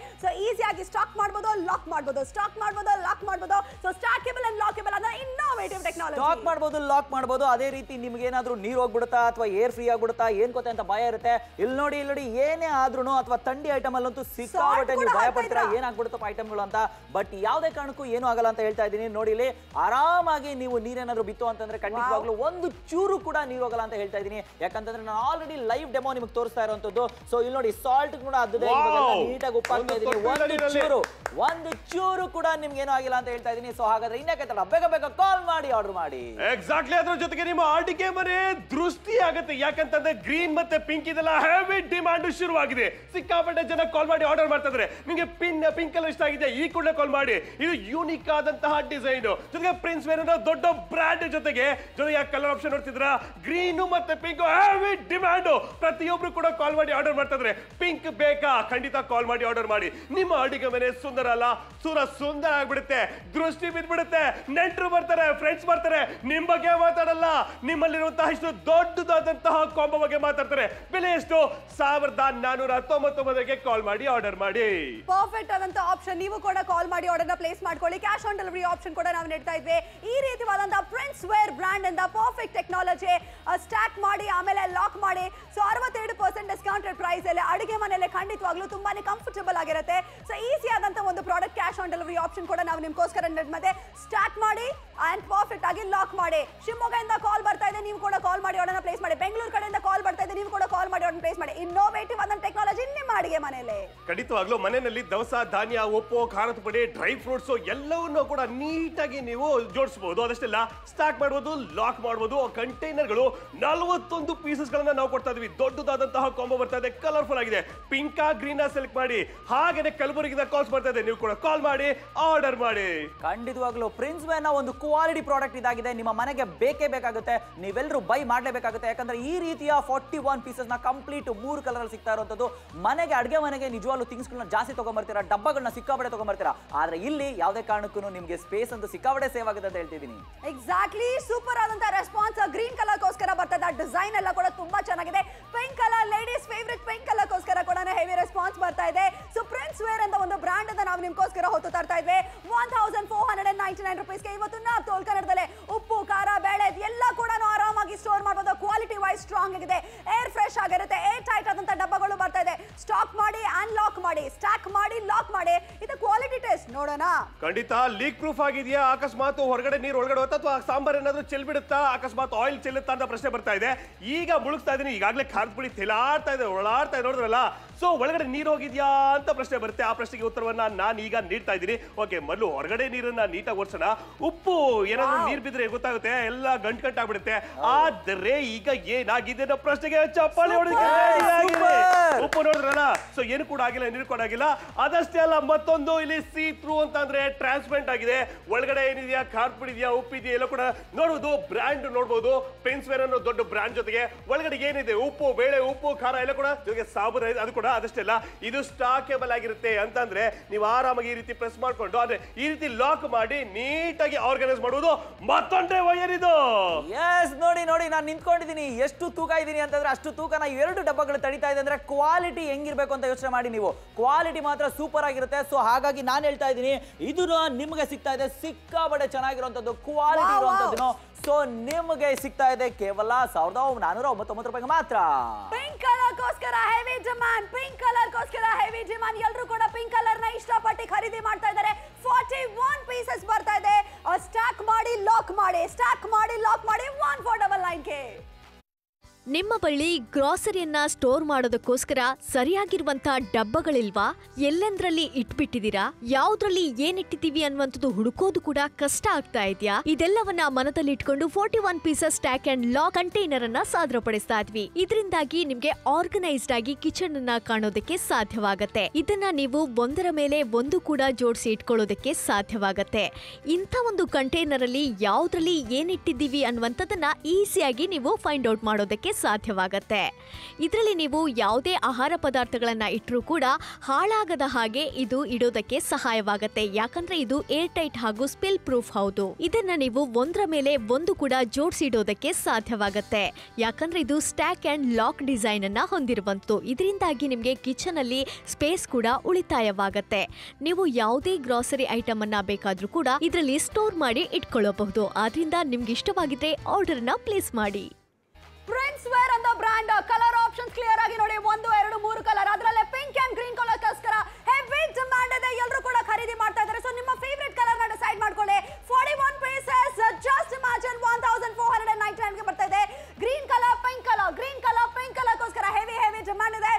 ಆಗಿ ಸ್ಟಾಕ್ ಮಾಡಬಹುದು ಲಾಕ್ ಮಾಡಬಹುದು ಸ್ಟಾಕ್ ಮಾಡಬಹುದು ಲಾಕ್ ಮಾಡಬಹುದು ಸೊ ಸ್ಟಾಕೇಬಲ್ ಅಂಡ್ ಲಾಕೇಬಲ್ ಅಂದ್ರೆ ಇನ್ನೋವೇಟಿವ್ ಟೆಕ್ನಾಲಜಿ ಲಾಕ್ ಮಾಡಬಹುದು ಲಾಕ್ ಮಾಡಬಹುದು ಅದೇ ರೀತಿ ನಿಮ್ಗೆ ಏನಾದ್ರೂ ನೀರು ಹೋಗ್ಬಿಡುತ್ತಾ ಅಥವಾ ಏರ್ ಫ್ರೀ ಆಗ್ಬಿಡುತ್ತಾ ಏನ್ ಗೊತ್ತೆ ಅಂತ ಭಯ ಇರುತ್ತೆ ಇಲ್ಲಿ ನೋಡಿ ಇಲ್ಲಿ ನೋಡಿ ಏನೇ ಆದ್ರೂ ಅಥವಾ ತಂಡಿ ಐಟಮ್ ಅಲ್ಲಂತೂ ಸಿಕ್ಕಾಬಟ್ಟೆ ನೀವು ಭಯ ಪಡ್ತೀರಾ ಏನಾಗ್ಬಿಡುತ್ತಪ್ಪ ಐಟಮ್ಗಳು ಅಂತ ಬಟ್ ಯಾವುದೇ ಕಾರಣಕ್ಕೂ ಏನು ಆಗಲ್ಲ ಅಂತ ಹೇಳ್ತಾ ಇದ್ದೀನಿ ನೋಡಿ ಇಲ್ಲಿ ಆರಾಮಾಗಿ ನೀವು ನೀರೇನಾದ್ರೂ ಬಿತ್ತು ಅಂತಂದ್ರೆ ಖಂಡಿತವಾಗ್ಲೂ ಒಂದು ಚೂರು ಕೂಡ ನೀರು ಹೋಗಲ್ಲ ಅಂತ ಹೇಳ್ತಾ ಇದ್ದೀನಿ ಯಾಕಂತಂದ್ರೆ ನಾನು ಆಲ್ರೆಡಿ ಲೈವ್ ಡೆಮೋ ನಿಮಗೆ ತೋರಿಸ್ತಾ ಇರುವಂತದ್ದು ಸೊ ಇಲ್ಲಿ ನೋಡಿ ಸಾಲ್ಟ್ ಕೂಡ ಅದೇ ನೀಟಾಗಿ ಉಪ್ಪಾಗ್ತಾ ಇದ್ದೀನಿ ಚೂರು ಒಂದು ಚೂರು ಕೂಡ ನಿಮ್ಗೆ ಏನೋ ಆಗಿಲ್ಲ ಅಂತ ಹೇಳ್ತಾ ಇದೀನಿ ಸೊ ಹಾಗಾದ್ರೆ ಇನ್ನೇ ಕತ್ತಡ ಬೇಗ ಬೇಗ ಕಾಲ್ ಮಾಡಿ ಆರ್ಡರ್ ಮಾಡಿ ಎಕ್ಸಾಕ್ಟ್ಲಿ ಅದ್ರ ಜೊತೆಗೆ ನಿಮ್ಮ ಆಟಿಕೆ ಮನೆ ದೃಷ್ಟಿ ಆಗುತ್ತೆ ಯಾಕಂತಂದ್ರೆ ಗ್ರೀನ್ ಮತ್ತೆ ಪಿಂಕ್ ಇದೆಲ್ಲ ಹೆವಿ ಡಿಮ್ಯಾಂಡ್ ಶುರುವಾಗಿದೆ ಸಿಕ್ಕಾಪಟ್ಟೆ ಜನ ಕಾಲ್ ಮಾಡಿ ಆರ್ಡರ್ ಮಾಡ್ತಾ ಇದ್ರೆ ನಿಮ್ಗೆ ಪಿನ್ ಪಿಂಕ್ ಕಲರ್ ಇಷ್ಟ ಆಗಿದೆ ಈ ಕೂಡ ಕಾಲ್ ಮಾಡಿ ಇದು ಯೂನಿಕ್ ಆದಂತಹ ಡಿಸೈನ್ ಜೊತೆಗೆ ಪ್ರಿನ್ಸ್ ವೇರ್ ದೊಡ್ಡ ಬ್ರಾಂಡ್ ಜೊತೆಗೆ ಜೊತೆಗೆ ಯಾವ ಕಲರ್ ಆಪ್ಷನ್ ನೋಡ್ತಿದ್ರ ಗ್ರೀನ್ ಮತ್ತೆ ಪಿಂಕ್ ಹೆವಿ ಡಿಮ್ಯಾಂಡ್ ಪ್ರತಿಯೊಬ್ರು ಕೂಡ ಕಾಲ್ ಮಾಡಿ ಆರ್ಡರ್ ಮಾಡ್ತಾ ಇದ್ರೆ ಪಿಂಕ್ ಬೇಕಾ ಖಂಡಿತ ಕಾಲ್ ಮಾಡಿ ಆರ್ಡರ್ ಮಾಡಿ ನಿಮ್ಮ ಆರ್ಡಿ ಕಾರ್ತಿಕ ಮನೆ ಸುಂದರ ಅಲ್ಲ ಸುರ ಸುಂದರ ಆಗ್ಬಿಡುತ್ತೆ ದೃಷ್ಟಿ ಬಿದ್ಬಿಡುತ್ತೆ ನೆಂಟರು ಬರ್ತಾರೆ ಫ್ರೆಂಡ್ಸ್ ಬರ್ತಾರೆ ನಿಮ್ ಬಗ್ಗೆ ಮಾತಾಡಲ್ಲ ನಿಮ್ಮಲ್ಲಿರುವಂತಹ ಇಷ್ಟು ದೊಡ್ಡದಾದಂತಹ ಕಾಂಬೋ ಬಗ್ಗೆ ಮಾತಾಡ್ತಾರೆ ಬೆಲೆ ಎಷ್ಟು ಸಾವಿರದ ನಾನೂರ ಹತ್ತೊಂಬತ್ತೊಂಬತ್ತಕ್ಕೆ ಕಾಲ್ ಮಾಡಿ ಆರ್ಡರ್ ಮಾಡಿ ಪರ್ಫೆಕ್ಟ್ ಆದಂತಹ ಆಪ್ಷನ್ ನೀವು ಕೂಡ ಕಾಲ್ ಮಾಡಿ ಆರ್ಡರ್ ನ ಪ್ಲೇಸ್ ಮಾಡ್ಕೊಳ್ಳಿ ಕ್ಯಾಶ್ ಆನ್ ಡೆಲಿವರಿ ಆಪ್ಷನ್ ಕೂಡ ನಾವು ನೀಡ್ತಾ ಇದ್ವಿ ಈ ರೀತಿಯಾದಂತಹ ಫ್ರೆಂಡ್ಸ್ ವೇರ್ ಬ್ರಾಂಡ್ ಇಂದ ಪರ್ಫೆಕ್ಟ್ ಟೆಕ್ನಾಲಜಿ ಸ್ಟಾಕ್ ಮಾಡಿ ಆಮೇಲೆ ಲಾಕ್ ಮಾಡಿ ಸೊ ಅರವತ್ತೆರಡು ಪರ್ಸೆಂಟ್ ಡಿಸ್ಕೌಂಟೆಡ್ ಪ್ರೈಸ್ ಅಲ್ಲಿ ಅಡುಗೆ ಮನೆಯಲ್ಲಿ ಖಂಡಿತವಾಗ್ಲೂ ತುಂಬಾನೇ ಕಂಫರ್ಟಬಲ್ ಆಗಿರುತ್ತೆ ಸೊ ಈ ಈಸಿ ಆದಂತ ಒಂದು product cash on delivery option ಕೂಡ ನಾವು ನಿಮ್ಗೋಸ್ಕರ ಮತ್ತೆ ಸ್ಟಾರ್ಟ್ ಮಾಡಿ ಅಂಡ್ ಪರ್ಫೆಕ್ಟ್ ಆಗಿ ಲಾಕ್ ಮಾಡಿ ಶಿವಮೊಗ್ಗದಿಂದ ಕಾಲ್ ಬರ್ತಾ ಇದೆ ನೀವು ಕೂಡ ಕಾಲ್ ಮಾಡಿ ಅವರನ್ನ ಪ್ಲೇಸ್ ಮಾಡಿ ಬೆಂಗಳೂರು ಕಡೆಯಿಂದ ಕಾಲ್ ಬರ್ತಾ ಇದೆ ನೀವು ಕೂಡ ಕಾಲ್ ಮಾಡಿ ಅವ್ರನ್ನ ಪ್ಲೇಸ್ ಮಾಡಿ ಇನ್ನೋವೇಟಿವ್ ಅದನ್ನ ಟೆಕ್ನಾಲಜಿ ನಿಮ್ಮ ಅಡಿಗೆ ಮನೆಯಲ್ಲಿ ಖಂಡಿತವಾಗ್ಲೂ ಮನೆಯಲ್ಲಿ ದವಸ ಧಾನ್ಯ ಒಪ್ಪೋ ಖಾರದ ಪುಡಿ ಡ್ರೈ ಫ್ರೂಟ್ಸ್ ಎಲ್ಲವನ್ನೂ ಕೂಡ ನೀಟಾಗಿ ನೀವು ಜೋಡಿಸಬಹುದು ಅದಷ್ಟೆಲ್ಲ ಸ್ಟಾಕ್ ಮಾಡಬಹುದು ಲಾಕ್ ಮಾಡಬಹುದು ಕಂಟೈನರ್ಗಳು ನಲವತ್ತೊಂದು ಪೀಸಸ್ ಗಳನ್ನ ನಾವು ಕೊಡ್ತಾ ಇದೀವಿ ದೊಡ್ಡದಾದಂತಹ ಕಾಂಬೋ ಬರ್ತಾ ಇದೆ ಕಲರ್ಫುಲ್ ಆಗಿದೆ ಪಿಂಕಾ ಗ್ರೀನ್ ಸೆಲೆಕ್ಟ್ ಮಾಡಿ ಹಾಗೆ ಕಲಬುರಗಿ ಇವಾಗ ಕಾಲ್ಸ್ ಬರ್ತಾ ಇದೆ ನೀವು ಕೂಡ ಕಾಲ್ ಮಾಡಿ ಆರ್ಡರ್ ಮಾಡಿ ಖಂಡಿತವಾಗ್ಲೂ ಪ್ರಿನ್ಸ್ ವೇನ ಒಂದು ಕ್ವಾಲಿಟಿ ಪ್ರಾಡಕ್ಟ್ ಇದಾಗಿದೆ ನಿಮ್ಮ ಮನೆಗೆ ಬೇಕೇ ಬೇಕಾಗುತ್ತೆ ನೀವೆಲ್ಲರೂ ಬೈ ಮಾಡಲೇಬೇಕಾಗುತ್ತೆ ಯಾಕಂದ್ರೆ ಈ ರೀತಿಯ ಫಾರ್ಟಿ ಒನ್ ಪೀಸಸ್ ನ ಕಂಪ್ಲೀಟ್ ಮೂರು ಕಲರ್ ಅಲ್ಲಿ ಸಿಗ್ತಾ ಇರುವಂತದ್ದು ಮನೆಗೆ ಅಡುಗೆ ಮನೆಗೆ ನಿಜವಾಗ್ಲೂ ಥಿಂಗ್ಸ್ ಗಳನ್ನ ಜಾಸ್ತಿ ತಗೊಂಡ್ಬರ್ತೀರಾ ಡಬ್ಬಗಳನ್ನ ಸಿಕ್ಕಾಬಡೆ ತಗೊಂಡ್ಬರ್ತೀರಾ ಆದ್ರೆ ಇಲ್ಲಿ ಯಾವುದೇ ಕಾರಣಕ್ಕೂ ನಿಮಗೆ ಸ್ಪೇಸ್ ಅಂತ ಸಿಕ್ಕಾಪಡೆ ಸೇವ್ ಆಗುತ್ತೆ ಅಂತ ಹೇಳ್ತಿದ್ದೀನಿ ಎಕ್ಸಾಕ್ಟ್ಲಿ ಸೂಪರ್ ಆದಂತ ರೆಸ್ಪಾನ್ಸ್ ಗ್ರೀನ್ ಕಲರ್ ಗೋಸ್ಕರ ಬರ್ತದ ಡಿಸೈನ್ ಎಲ್ಲ ಕೂಡ ತುಂಬಾ ಚೆನ್ನಾಗಿದೆ pink colour ladies favourite pink colour ಗೋಸ್ಕರ ಕೂಡ ಹೆವಿ ರೆಸ್ಪಾನ್ಸ್ ಬರ್ತಾ ಇದೆ ಸೊ ಪ್ರಿನ್ಸ್ ವೇರ್ ಅಂತ ಒಂದು ಬ್ರಾಂಡ್ ಅಂತ ನಾವು ನಿಮ್ಗೋಸ್ಕರ ಹೊತ್ತು ತರ್ತಾ ಇದ್ವಿ one thousand four hundred and ninety nine ರುಪೀಸ್ಗೆ ಇವತ್ತು ನಾವು ತೋಲ್ ಕನ್ನಡದಲ್ಲಿ ಉಪ್ಪು ಖಾರ ಬೇಳೆ ಎಲ್ಲ ಕೂಡ ಆರಾಮಾಗಿ ಸ್ಟೋರ್ ಮಾಡ್ಬೋದು ಕ್ವಾಲಿಟಿ ವೈಸ್ ಸ್ಟ್ರಾಂಗ್ ಆಗಿದೆ ಏರ್ ಫ್ರೆಶ್ ಆಗಿರುತ್ತೆ ಏರ್ ಟೈಟ್ ಆದಂತ ಡಬ್ಬಗಳು ಬರ್ತಾ ಇದೆ ಸ್ಟಾಕ್ ಮಾಡಿ ಅನ್ಲಾಕ್ ಮಾಡಿ ಸ್ಟಾಕ್ ಮಾಡಿ ಲಾಕ್ ಮಾಡಿ ಇದು ಕ್ವಾಲಿಟಿ ಟೆಸ್ಟ್ ನೋಡೋಣ ಖಂಡಿತ ಲೀಕ್ ಪ್ರೂಫ್ ಆಗಿದೆಯಾ ಅಕಸ್ಮಾತ್ ಹೊರಗಡೆ ನೀರು ಒಳಗಡೆ ಹೋಗ್ತಾ ಅಥವಾ ಸಾಂಬಾರ್ ಏನಾದ್ರೂ ಚೆಲ್ಬಿಡುತ್ತಾ ಅಕಸ್ಮಾತ್ ಆಯಿಲ್ ಚೆಲ್ಲುತ್ತಾ ಅಂತ ಪ್ರಶ್ನೆ ಬರ್ತಾ ಇದೆ ಈಗ ಮುಳುಗ್ತಾ ಇದೀನಿ ಈಗಾಗಲೇ ಖಾರದ ಪುಡಿ ತೆಲಾಡ್ತಾ ಇದೆ ಒಳಾಡ್ತಾ ಇದೆ ನೋಡಿದ್ರಲ್ಲ ಸೊ ಒಳಗಡೆ ನೀರು ಹೋಗಿದ್ಯಾ ಅಂತ ಪ್ರಶ್ನೆ ಬರುತ್ತೆ ಆ ಪ್ರಶ್ನೆ ಪ್ರಶ್ನೆಗೆ ಉತ್ತರವನ್ನ ನಾನು ಈಗ ನೀಡ್ತಾ ಇದ್ದೀನಿ ಓಕೆ ಮೊದಲು ಹೊರಗಡೆ ನೀರನ್ನ ನೀಟಾಗಿ ಓಡಿಸೋಣ ಉಪ್ಪು ಏನಾದ್ರು ನೀರ್ ಬಿದ್ರೆ ಗೊತ್ತಾಗುತ್ತೆ ಎಲ್ಲ ಗಂಟು ಕಟ್ಟಾಗ್ಬಿಡುತ್ತೆ ಆದ್ರೆ ಈಗ ಏನಾಗಿದೆ ಪ್ರಶ್ನೆಗೆ ಚಪ್ಪಾಳೆ ಉಪ್ಪು ನೋಡಿದ್ರಲ್ಲ ಸೊ ಏನು ಕೂಡ ಆಗಿಲ್ಲ ನೀರು ಕೂಡ ಆಗಿಲ್ಲ ಅದಷ್ಟೇ ಅಲ್ಲ ಮತ್ತೊಂದು ಇಲ್ಲಿ ಸಿ ಥ್ರೂ ಅಂತ ಅಂದ್ರೆ ಟ್ರಾನ್ಸ್ಪರೆಂಟ್ ಆಗಿದೆ ಒಳಗಡೆ ಏನಿದೆಯಾ ಕಾರ್ಪುಡ್ ಇದೆಯಾ ಉಪ್ಪಿದೆಯಾ ಎಲ್ಲ ಕೂಡ ಬ್ರಾಂಡ್ ಬ್ರ್ಯಾಂಡ್ ನೋಡಬಹುದು ವೇರ್ ಅನ್ನೋ ದೊಡ್ಡ ಬ್ರ್ಯಾಂಡ್ ಜೊತೆಗೆ ಒಳಗಡೆ ಏನಿದೆ ಉಪ್ಪು ಬೇಳೆ ಉಪ್ಪು ಖಾರ ಎಲ್ಲ ಕೂಡ ಜೊತೆಗೆ ಸಾಬೂನ್ ಅದು ಕೂಡ ಅದಷ್ಟೇ ಅಲ್ಲ ಇದು ಸ್ಟಾಕೇಬಲ್ ಆಗಿರುತ್ತೆ ಅಂತ ಅಂದ್ರೆ ನೀವು ಆರಾಮಾಗಿ ಈ ರೀತಿ ಪ್ರೆಸ್ ಮಾಡ್ಕೊಂಡು ಅಂದ್ರೆ ಈ ರೀತಿ ಲಾಕ್ ಮಾಡಿ ನೀಟಾಗಿ ಆರ್ಗನೈಸ್ ಮಾಡುವುದು ಮತ್ತೊಂದೇ ವೈಯರ್ ಇದು ಎಸ್ ನೋಡಿ ನೋಡಿ ನಾನು ನಿಂತ್ಕೊಂಡಿದ್ದೀನಿ ಎಷ್ಟು ತೂಕ ಇದ್ದೀನಿ ಅಂತಂದ್ರೆ ಅಷ್ಟು ತೂಕ ನಾ ಎರಡು ಡಬ್ಬಗಳು ತಡಿತಾ ಇದೆ ಅಂದ್ರೆ ಕ್ವಾಲಿಟಿ ಹೆಂಗಿರ್ಬೇಕು ಅಂತ ಯೋಚನೆ ಮಾಡಿ ನೀವು ಕ್ವಾಲಿಟಿ ಮಾತ್ರ ಸೂಪರ್ ಆಗಿರುತ್ತೆ ಸೊ ಹಾಗಾಗಿ ನಾನು ಹೇಳ್ತಾ ಇದ್ದೀನಿ ಇದು ನಿಮಗೆ ಸಿಗ್ತಾ ಇದೆ ಸಿಕ್ಕಾಬಡೆ ಚೆನ್ನಾಗಿರುವಂತದ್ದು ಕ್ವಾಲಿಟಿ ಇರುವಂತದ್ದು ಸೊ ನಿಮಗೆ ಸಿಗ್ತಾ ಇದೆ ಕೇವಲ ಸಾವಿರದ ನಾನೂರ ಒಂಬತ್ತೊಂಬತ್ತು ರೂಪಾಯಿಗೆ ಮಾತ್ರ ಕೋಸ್ ಕರ ಹ್ಯವಿ ಡಿಮಂಡ್ ಪಿಂಕ್ ಕಲರ್ ಕೋಸ್ ಕರ ಹ್ಯವಿ ಡಿಮಂಡ್ ಎಲ್ಲರೂ ಕೂಡ ಪಿಂಕ್ ಕಲರ್ ನ ಇಷ್ಟಪಟ್ಟಿ ಖರೀದಿ ಮಾಡ್ತಾ ಇದ್ದಾರೆ 41 ಪೀಸಸ್ ಬರ್ತಾ ಇದೆ ಸ್ಟಾಕ್ ಮಾಡಿ ಲಾಕ್ ಮಾಡಿ ಸ್ಟಾಕ್ ಮಾಡಿ ಲಾಕ್ ಮಾಡಿ 1499 ಕೆ ನಿಮ್ಮ ಬಳಿ ಗ್ರಾಸರಿಯನ್ನ ಸ್ಟೋರ್ ಮಾಡೋದಕ್ಕೋಸ್ಕರ ಸರಿಯಾಗಿರುವಂತಹ ಡಬ್ಬಗಳಿಲ್ವಾ ಎಲ್ಲೆಂದ್ರಲ್ಲಿ ಇಟ್ಬಿಟ್ಟಿದ್ದೀರಾ ಯಾವ್ದ್ರಲ್ಲಿ ಏನಿಟ್ಟಿದ್ದೀವಿ ಇಟ್ಟಿದ್ದೀವಿ ಅನ್ನುವಂಥದ್ದು ಹುಡುಕೋದು ಕೂಡ ಕಷ್ಟ ಆಗ್ತಾ ಇದೆಯಾ ಇದೆಲ್ಲವನ್ನ ಮನದಲ್ಲಿ ಇಟ್ಕೊಂಡು forty one pieces stack and lock container ಅನ್ನ ಸಾದ್ರ ಇದ್ವಿ ಇದರಿಂದಾಗಿ ನಿಮ್ಗೆ ಆರ್ಗನೈಸ್ಡ್ ಆಗಿ ಕಿಚನ್ ಅನ್ನ ಕಾಣೋದಕ್ಕೆ ಸಾಧ್ಯವಾಗತ್ತೆ ಇದನ್ನ ನೀವು ಒಂದರ ಮೇಲೆ ಒಂದು ಕೂಡ ಜೋಡಿಸಿ ಇಟ್ಕೊಳ್ಳೋದಕ್ಕೆ ಸಾಧ್ಯವಾಗತ್ತೆ ಇಂಥ ಒಂದು ಕಂಟೈನರ್ ಅಲ್ಲಿ ಯಾವ್ದ್ರಲ್ಲಿ ಏನಿಟ್ಟಿದ್ದೀವಿ ಅನ್ನುವಂಥದ್ದನ್ನ ಈಸಿಯಾಗಿ ನೀವು ಫೈಂಡ್ ಔಟ್ ಮಾಡೋದಕ್ಕೆ ಸಾಧ್ಯವಾಗತ್ತೆ ಇದರಲ್ಲಿ ನೀವು ಯಾವುದೇ ಆಹಾರ ಪದಾರ್ಥಗಳನ್ನು ಇಟ್ಟರೂ ಕೂಡ ಹಾಳಾಗದ ಹಾಗೆ ಇದು ಇಡೋದಕ್ಕೆ ಸಹಾಯವಾಗುತ್ತೆ ಯಾಕಂದ್ರೆ ಇದು ಏರ್ ಟೈಟ್ ಹಾಗೂ ಸ್ಪಿಲ್ ಪ್ರೂಫ್ ಹೌದು ಇದನ್ನ ನೀವು ಒಂದರ ಮೇಲೆ ಒಂದು ಕೂಡ ಜೋಡಿಸಿಡೋದಕ್ಕೆ ಸಾಧ್ಯವಾಗುತ್ತೆ ಯಾಕಂದ್ರೆ ಇದು ಸ್ಟ್ಯಾಕ್ ಅಂಡ್ ಲಾಕ್ ಡಿಸೈನ್ ಅನ್ನ ಹೊಂದಿರುವಂತು ಇದರಿಂದಾಗಿ ನಿಮಗೆ ಕಿಚನ್ ಅಲ್ಲಿ ಸ್ಪೇಸ್ ಕೂಡ ಉಳಿತಾಯವಾಗತ್ತೆ ನೀವು ಯಾವುದೇ ಗ್ರಾಸರಿ ಐಟಮ್ ಅನ್ನ ಬೇಕಾದ್ರೂ ಕೂಡ ಇದರಲ್ಲಿ ಸ್ಟೋರ್ ಮಾಡಿ ಇಟ್ಕೊಳ್ಳಬಹುದು ಆದ್ರಿಂದ ನಿಮ್ಗೆ ಇಷ್ಟವಾಗಿದ್ರೆ ಆರ್ಡರ್ನ ಪ್ಲೇಸ್ ಮಾಡಿ ಪ್ರಿನ್ಸ್ ವೇರ್ ಅಂತ ಬ್ರಾಂಡ್ ಕಲರ್ ಆಪ್ಷನ್ಸ್ ಕ್ಲಿಯರ್ ಆಗಿ ನೋಡಿ ಒಂದು ಎರಡು ಮೂರು ಕಲರ್ ಅದರಲ್ಲೇ pink and green colour heavy demand ಇದೆ ಎಲ್ಲರೂ ಕೂಡ ಖರೀದಿ ಮಾಡ್ತಾ ಇದ್ದಾರೆ ಸೊ ನಿಮ್ಮ ಫೇವ್ರೆಟ್ ಕಲರ್ ನ ಡಿಸೈಡ್ ಮಾಡ್ಕೊಳ್ಳಿ forty one pieces just imagine one thousand four hundred ನೈನ್ಗೆ ಬರ್ತಾ ಇದೆ green colour pink colour green colour pink colour heavy heavy demand ಇದೆ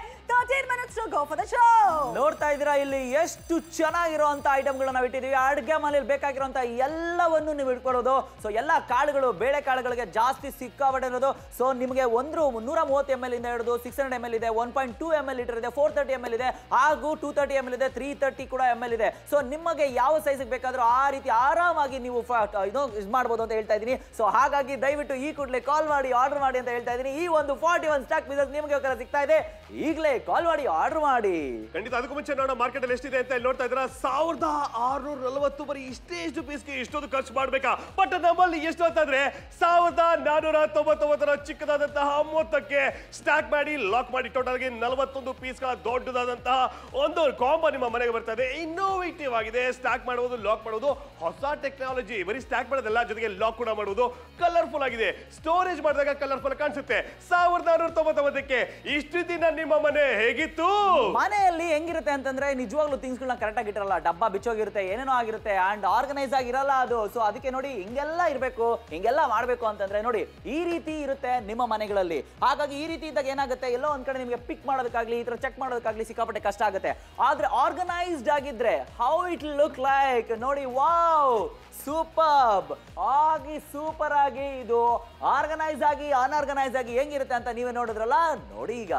ನೋಡ್ತಾ ಇದ್ದೀರಾ ಇಲ್ಲಿ ಎಷ್ಟು ಚೆನ್ನಾಗಿರುವಂತ ಗಳು ನಾವು ಇಟ್ಟಿದ್ದೀವಿ ಅಡುಗೆ ಮನೇಲಿ ಬೇಕಾಗಿರುವಂತಹ ಎಲ್ಲವನ್ನು ನೀವು ಇಟ್ಕೊಳ್ಳೋದು ಸೊ ಎಲ್ಲ ಕಾಳುಗಳು ಬೇಳೆ ಕಾಳುಗಳಿಗೆ ಜಾಸ್ತಿ ಸಿಕ್ಕಾಬಡಿರೋದು ಸೊ ನಿಮಗೆ ಒಂದು ನೂರ ಮೂವತ್ತು ಎಂ ಎಲ್ ಇಂದ ಹಿಡಿದು ಸಿಕ್ಸ್ ಹಂಡ್ರೆಡ್ ಎಮ್ ಎಲ್ ಇದೆ one point two M L litre ಇದೆ ಫೋರ್ ತರ್ಟಿ ಎಂ ಎಲ್ ಇದೆ ಹಾಗೂ ಟೂ ತರ್ಟಿ ಎಂ ಎಲ್ ಇದೆ ತ್ರೀ ತರ್ಟಿ ಕೂಡ ಎಂ ಎಲ್ ಇದೆ ಸೊ ನಿಮಗೆ ಯಾವ ಸೈಜ್ ಬೇಕಾದರೂ ಆ ರೀತಿ ಆರಾಮಾಗಿ ನೀವು ಇದು ಇದು ಮಾಡ್ಬೋದು ಅಂತ ಹೇಳ್ತಾ ಇದ್ದೀನಿ ಸೊ ಹಾಗಾಗಿ ದಯವಿಟ್ಟು ಈ ಕೂಡಲೇ ಕಾಲ್ ಮಾಡಿ ಆರ್ಡರ್ ಮಾಡಿ ಅಂತ ಹೇಳ್ತಾ ಇದ್ದೀನಿ ಈ ಒಂದು ಫಾರ್ಟಿ ಒನ್ ಸ್ಟಾಕ್ ಬಿಸ್ನೆಸ್ ನಿಮಗೆ ಸಿಗ್ತಾ ಇದೆ ಈಗಲೇ ಕಾಲ್ ಮಾಡಿ ಆರ್ಡರ್ ಮಾಡಿ ಖಂಡಿತ ಅದಕ್ಕೂ ಮುಂಚೆ ನೋಡೋಣ ಮಾರ್ಕೆಟ್ ಅಲ್ಲಿ ಎಷ್ಟಿದೆ ಅಂತ ಇಲ್ಲಿ ನೋಡ್ತಾ ಇದ್ರ ಸಾವಿರದ ಆರ್ನೂರ ನಲವತ್ತು ಬರೀ ಇಷ್ಟೇ ಎಷ್ಟು ಪೀಸ್ಗೆ ಇಷ್ಟೊಂದು ಖರ್ಚು ಮಾಡಬೇಕಾ ಬಟ್ ನಮ್ಮಲ್ಲಿ ಎಷ್ಟು ಅಂತಂದ್ರೆ ಸಾವಿರದ ನಾನೂರ ತೊಂಬತ್ತೊಂಬತ್ತರ ಚಿಕ್ಕದಾದಂತಹ ಮೊತ್ತಕ್ಕೆ ಸ್ಟಾಕ್ ಮಾಡಿ ಲಾಕ್ ಮಾಡಿ ಟೋಟಲ್ ಗೆ ನಲವತ್ತೊಂದು ಗಳ ದೊಡ್ಡದಾದಂತಹ ಒಂದು ಕಾಂಬೋ ನಿಮ್ಮ ಮನೆಗೆ ಬರ್ತಾ ಇದೆ ಇನ್ನೋವೇಟಿವ್ ಆಗಿದೆ ಸ್ಟಾಕ್ ಮಾಡುವುದು ಲಾಕ್ ಮಾಡುವುದು ಹೊಸ ಟೆಕ್ನಾಲಜಿ ಬರೀ ಸ್ಟಾಕ್ ಮಾಡೋದಲ್ಲ ಜೊತೆಗೆ ಲಾಕ್ ಕೂಡ ಮಾಡುವುದು ಕಲರ್ಫುಲ್ ಆಗಿದೆ ಸ್ಟೋರೇಜ್ ಮಾಡಿದಾಗ ಕಲರ್ಫುಲ್ ಕಾಣಿಸುತ್ತೆ ಸಾವಿರದ ಆರ್ನೂರ ತೊಂಬತ್ತೊಂಬತ್ತಕ್ಕೆ ಇಷ್ಟು ದಿನ ನಿಮ್ಮ ಮನೆ ಹೇಗಿತ್ತು ಮನೆಯಲ್ಲಿ ಹೆಂಗಿರುತ್ತೆ ಅಂತಂದ್ರೆ ನಿಜವಾಗ್ಲೂ ಕರೆಕ್ಟ್ ಕರೆಕ್ಟಾಗಿ ಇಟ್ಟಿರಲ್ಲ ಡಬ್ಬ ಬಿಚ್ಚೋಗಿರುತ್ತೆ ಏನೇನೋ ಆಗಿರುತ್ತೆ ಅಂಡ್ ಆರ್ಗನೈಸ್ ಆಗಿರಲ್ಲ ಅದು ಸೊ ಅದಕ್ಕೆ ನೋಡಿ ಹಿಂಗೆಲ್ಲ ಇರಬೇಕು ಹಿಂಗೆಲ್ಲ ಮಾಡಬೇಕು ಅಂತಂದ್ರೆ ನೋಡಿ ಈ ರೀತಿ ಇರುತ್ತೆ ನಿಮ್ಮ ಮನೆಗಳಲ್ಲಿ ಹಾಗಾಗಿ ಈ ರೀತಿ ಇದ್ದಾಗ ಏನಾಗುತ್ತೆ ಎಲ್ಲೋ ಒಂದ್ ಕಡೆ ನಿಮಗೆ ಪಿಕ್ ಮಾಡೋದಕ್ಕಾಗ್ಲಿ ಈ ತರ ಚೆಕ್ ಮಾಡೋದಕ್ಕಾಗ್ಲಿ ಸಿಕ್ಕಾಪಟ್ಟೆ ಕಷ್ಟ ಆಗುತ್ತೆ ಆದ್ರೆ ಆರ್ಗನೈಸ್ಡ್ ಆಗಿದ್ರೆ ಹೌ ಇಟ್ ಲುಕ್ ಲೈಕ್ ನೋಡಿ ವಾವ್ ಸೂಪರ್ ಆಗಿ ಸೂಪರ್ ಆಗಿ ಇದು ಆರ್ಗನೈಸ್ ಆಗಿ ಅನ್ಆರ್ಗನೈಸ್ ಆಗಿ ಹೆಂಗಿರುತ್ತೆ ಅಂತ ನೀವೇ ನೋಡಿದ್ರಲ್ಲ ನೋಡಿ ಈಗ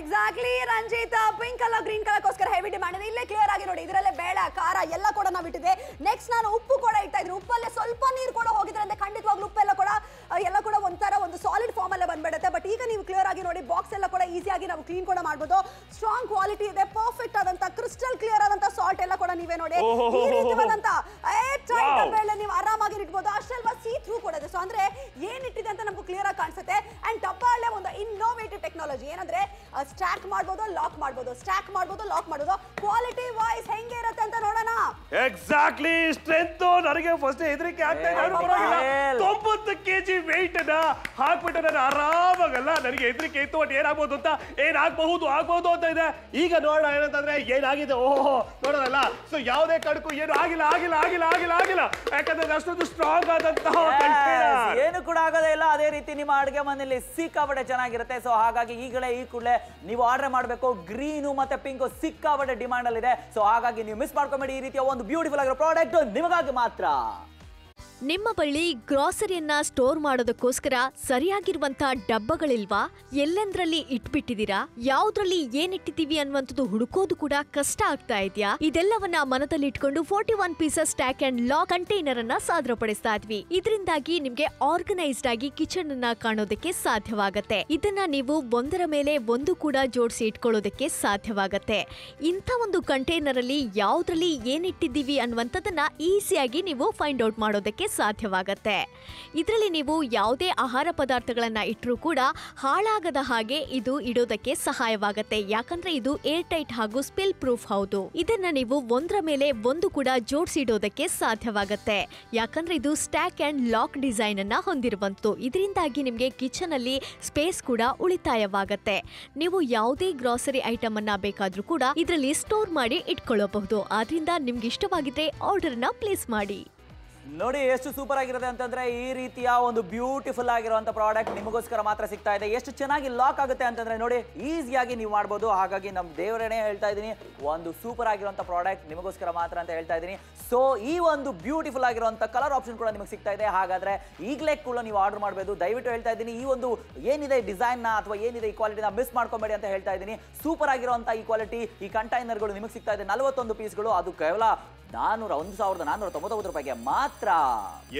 exactly Ranjit pink colour green ಕಲರ್ಗೋಸ್ಕರ ಹೆವಿ ಡಿಮ್ಯಾಂಡ್ ಇದೆ ಇಲ್ಲೇ ಕ್ಲಿಯರ್ ಆಗಿ ನೋಡಿ ಇದರಲ್ಲೇ ಬೇಳ ಖಾರ ಎಲ್ಲ ಕೂಡ ನಾವು ಇಟ್ಟಿದೆ ನೆಕ್ಸ್ಟ್ ನಾನು ಉಪ್ಪು ಕೂಡ ಇಡ್ತಾ ಇದ್ರು ಉಪ್ಪಲ್ಲೇ ಸ್ವಲ್ಪ ನೀರು ಕೂಡ ಹೋಗಿದ್ರೆ ಅಂದ್ರೆ ಖಂಡಿತವಾಗ್ಲೂ ಉಪ್ಪೆಲ್ಲ ಕೂಡ ಎಲ್ಲ ಕೂಡ ಒಂಥರ ಒಂದು ಸಾಲಿಡ್ ಫಾರ್ಮ್ ಅಲ್ಲೇ ಬಂದ್ಬಿಡುತ್ತೆ ಬಟ್ ಈಗ ನೀವು ಕ್ಲಿಯರ್ ಆಗಿ ನೋಡಿ ಬಾಕ್ಸ್ ಎಲ್ಲ ಕೂಡ ಈಸಿಯಾಗಿ ನಾವು ಕ್ಲೀನ್ ಕೂಡ ಮಾಡ್ಬೋದು ಸ್ಟ್ರಾಂಗ್ ಕ್ವಾಲಿಟಿ ಇದೆ ಪರ್ಫೆಕ್ಟ್ ಆದಂತ ಕ್ರಿಸ್ಟಲ್ ಕ್ಲಿಯರ್ ಆದಂತ ಸಾಲ್ಟ್ ಎಲ್ಲ ಕೂಡ ನೀವೇ ನೋಡಿ ಬೇಳೆ ನೀವು ಆರಾಮಾಗಿ ಇಟ್ಬೋದು ಅಷ್ಟಲ್ವಾ ಸೀ ಥ್ರೂ ಕೂಡ ಇದೆ ಸೊ ಅಂದ್ರೆ ಏನಿಟ್ಟಿದೆ ಅಂತ ನಮ್ಗೆ ಕ್ಲಿಯರ್ ಆಗಿ ಕಾಣಿಸುತ್ತೆ ಅಂಡ್ ಡಬ್ಬಾಳೆ ಒಂದು ಇನ್ನೋವೇಟಿವ್ ಟೆಕ್ನಾಲಜಿ ಏನಂದ್ರೆ stack lock stack lock quality wise exactly strength ನನಗೆ ಫಸ್ಟ್ ಹೆದರಿಕೆ ಆಗ್ತಾ ಇದೆ ತೊಂಬತ್ತು ಕೆ ಜಿ ವೆಯ್ಟ್ ಅನ್ನ ಹಾಕ್ಬಿಟ್ಟು ನಾನು ಆರಾಮಾಗಲ್ಲ ನನಗೆ ಹೆದರಿಕೆ ಇತ್ತು ಬಟ್ ಏನಾಗ್ಬೋದು ಅಂತ ಏನಾಗಬಹುದು ಆಗ್ಬಹುದು ಅಂತ ಇದೆ ಈಗ ನೋಡೋಣ ಏನಂತಂದ್ರೆ ಏನಾಗಿದೆ ಓಹೋ ನೋಡೋದಲ್ಲ ಸೊ ಯಾವುದೇ ಕಡಕು ಏನು ಆಗಿಲ್ಲ ಆಗಿಲ್ಲ ಆಗಿಲ್ಲ ಆಗಿಲ್ಲ ಆಗಿಲ್ಲ ಯಾಕಂದ್ರೆ ಅಷ್ಟೊಂದು ಸ್ಟ್ರಾಂಗ್ ಆದಂತಹ ಏನು ಕೂಡ ಆಗೋದೇ ಇಲ್ಲ ಅದೇ ರೀತಿ ನಿಮ್ಮ ಅಡುಗೆ ಮನೆಯಲ್ಲಿ ಸಿಕ್ಕಾಬಡೆ ಚೆನ್ನಾಗಿರುತ್ತೆ ಸೊ ಹಾಗಾಗಿ ಈಗಲೇ ಈ ಕೂಡಲೇ ನೀವು ಆರ್ಡರ್ ಮಾಡಬೇಕು ಗ್ರೀನು ಮತ್ತೆ ಪಿಂಕು ಸಿಕ್ಕಾಬಡೆ ಡಿಮಾಂಡ್ ಅಲ್ಲಿ ಇದೆ ಸೊ ಹಾಗಾಗಿ ನೀವು ಮಿಸ್ ಮಾಡ್ಕೊಬೇಡಿ ಈ ರೀತಿಯ ಒಂದು ಬ್ಯೂಟಿಫುಲ್ ಆಗಿರೋ ಪ್ರಾಡಕ್ಟ್ ನಿಮಗಾಗಿ ಮಾತ್ರ ನಿಮ್ಮ ಬಳಿ ಗ್ರಾಸರಿಯನ್ನ ಸ್ಟೋರ್ ಮಾಡೋದಕ್ಕೋಸ್ಕರ ಸರಿಯಾಗಿರುವಂತಹ ಡಬ್ಬಗಳಿಲ್ವಾ ಎಲ್ಲೆಂದ್ರಲ್ಲಿ ಇಟ್ಬಿಟ್ಟಿದ್ದೀರಾ ಯಾವ್ದ್ರಲ್ಲಿ ಏನಿಟ್ಟಿದ್ದೀವಿ ಇಟ್ಟಿದ್ದೀವಿ ಅನ್ನುವಂಥದ್ದು ಹುಡುಕೋದು ಕೂಡ ಕಷ್ಟ ಆಗ್ತಾ ಇದೆಯಾ ಇದೆಲ್ಲವನ್ನ ಮನದಲ್ಲಿ ಇಟ್ಕೊಂಡು forty one pieces stack and lock container ಅನ್ನ ಸಾಧನ ಇದ್ವಿ ಇದರಿಂದಾಗಿ ನಿಮ್ಗೆ ಆರ್ಗನೈಸ್ಡ್ ಆಗಿ ಕಿಚನ್ ಅನ್ನ ಕಾಣೋದಕ್ಕೆ ಸಾಧ್ಯವಾಗತ್ತೆ ಇದನ್ನ ನೀವು ಒಂದರ ಮೇಲೆ ಒಂದು ಕೂಡ ಜೋಡಿಸಿ ಇಟ್ಕೊಳ್ಳೋದಕ್ಕೆ ಸಾಧ್ಯವಾಗತ್ತೆ ಇಂಥ ಒಂದು ಕಂಟೈನರ್ ಅಲ್ಲಿ ಯಾವ್ದ್ರಲ್ಲಿ ಏನಿಟ್ಟಿದ್ದೀವಿ ಅನ್ನುವಂಥದ್ದನ್ನ ಈಸಿಯಾಗಿ ನೀವು ಫೈಂಡ್ ಔಟ್ ಮಾಡೋದಕ್ಕೆ ಸಾಧ್ಯವಾಗತ್ತೆ ಇದರಲ್ಲಿ ನೀವು ಯಾವುದೇ ಆಹಾರ ಪದಾರ್ಥಗಳನ್ನು ಇಟ್ಟರೂ ಕೂಡ ಹಾಳಾಗದ ಹಾಗೆ ಇದು ಇಡೋದಕ್ಕೆ ಸಹಾಯವಾಗತ್ತೆ ಯಾಕಂದ್ರೆ ಇದು ಏರ್ ಟೈಟ್ ಹಾಗೂ ಸ್ಪಿಲ್ ಪ್ರೂಫ್ ಹೌದು ಇದನ್ನ ನೀವು ಒಂದರ ಮೇಲೆ ಒಂದು ಕೂಡ ಜೋಡಿಸಿಡೋದಕ್ಕೆ ಸಾಧ್ಯವಾಗತ್ತೆ ಯಾಕಂದ್ರೆ ಇದು ಸ್ಟ್ಯಾಕ್ ಅಂಡ್ ಲಾಕ್ ಡಿಸೈನ್ ಅನ್ನ ಹೊಂದಿರುವಂತು ಇದರಿಂದಾಗಿ ನಿಮಗೆ ಕಿಚನ್ ಅಲ್ಲಿ ಸ್ಪೇಸ್ ಕೂಡ ಉಳಿತಾಯವಾಗತ್ತೆ ನೀವು ಯಾವುದೇ ಗ್ರಾಸರಿ ಐಟಮ್ ಅನ್ನ ಬೇಕಾದ್ರೂ ಕೂಡ ಇದರಲ್ಲಿ ಸ್ಟೋರ್ ಮಾಡಿ ಇಟ್ಕೊಳ್ಳಬಹುದು ಆದ್ರಿಂದ ನಿಮ್ಗೆ ಇಷ್ಟವಾಗಿದ್ರೆ ಆರ್ಡರ್ನ ಪ್ಲೇಸ್ ಮಾಡಿ ನೋಡಿ ಎಷ್ಟು ಸೂಪರ್ ಆಗಿರುತ್ತೆ ಅಂತಂದ್ರೆ ಈ ರೀತಿಯ ಒಂದು ಬ್ಯೂಟಿಫುಲ್ ಆಗಿರುವಂತ ಪ್ರಾಡಕ್ಟ್ ನಿಮಗೋಸ್ಕರ ಮಾತ್ರ ಸಿಗ್ತಾ ಇದೆ ಎಷ್ಟು ಚೆನ್ನಾಗಿ ಲಾಕ್ ಆಗುತ್ತೆ ಅಂತಂದ್ರೆ ನೋಡಿ ಈಸಿಯಾಗಿ ನೀವು ಮಾಡ್ಬೋದು ಹಾಗಾಗಿ ನಮ್ಮ ದೇವರೇನೆ ಹೇಳ್ತಾ ಇದ್ದೀನಿ ಒಂದು ಸೂಪರ್ ಆಗಿರುವಂತ ಪ್ರಾಡಕ್ಟ್ ನಿಮಗೋಸ್ಕರ ಮಾತ್ರ ಅಂತ ಹೇಳ್ತಾ ಇದ್ದೀನಿ ಸೊ ಈ ಒಂದು ಬ್ಯೂಟಿಫುಲ್ ಆಗಿರುವಂತ ಕಲರ್ ಆಪ್ಷನ್ ಕೂಡ ನಿಮಗೆ ಸಿಗ್ತಾ ಇದೆ ಹಾಗಾದ್ರೆ ಈಗಲೇ ಕೂಡ ನೀವು ಆರ್ಡರ್ ಮಾಡಬಹುದು ದಯವಿಟ್ಟು ಹೇಳ್ತಾ ಇದ್ದೀನಿ ಈ ಒಂದು ಏನಿದೆ ಡಿಸೈನ್ ನ ಅಥವಾ ಏನಿದೆ ಈ ಕ್ವಾಲಿಟಿನ ಮಿಸ್ ಮಾಡ್ಕೊಬೇಡಿ ಅಂತ ಹೇಳ್ತಾ ಇದ್ದೀನಿ ಸೂಪರ್ ಆಗಿರುವಂತ ಈ ಕ್ವಾಲಿಟಿ ಈ ಕಂಟೈನರ್ಗಳು ನಿಮಗೆ ಸಿಗ್ತಾ ಇದೆ ನಲವತ್ತೊಂದು ಪೀಸ್ಗಳು ಅದು ಕೇವಲ ನಾನೂರ ಒಂದು ಸಾವಿರದ ನಾನೂರ ತೊಂಬತ್ತೊಂಬತ್ತು ರೂಪಾಯಿಗೆ ಮಾತ್ರ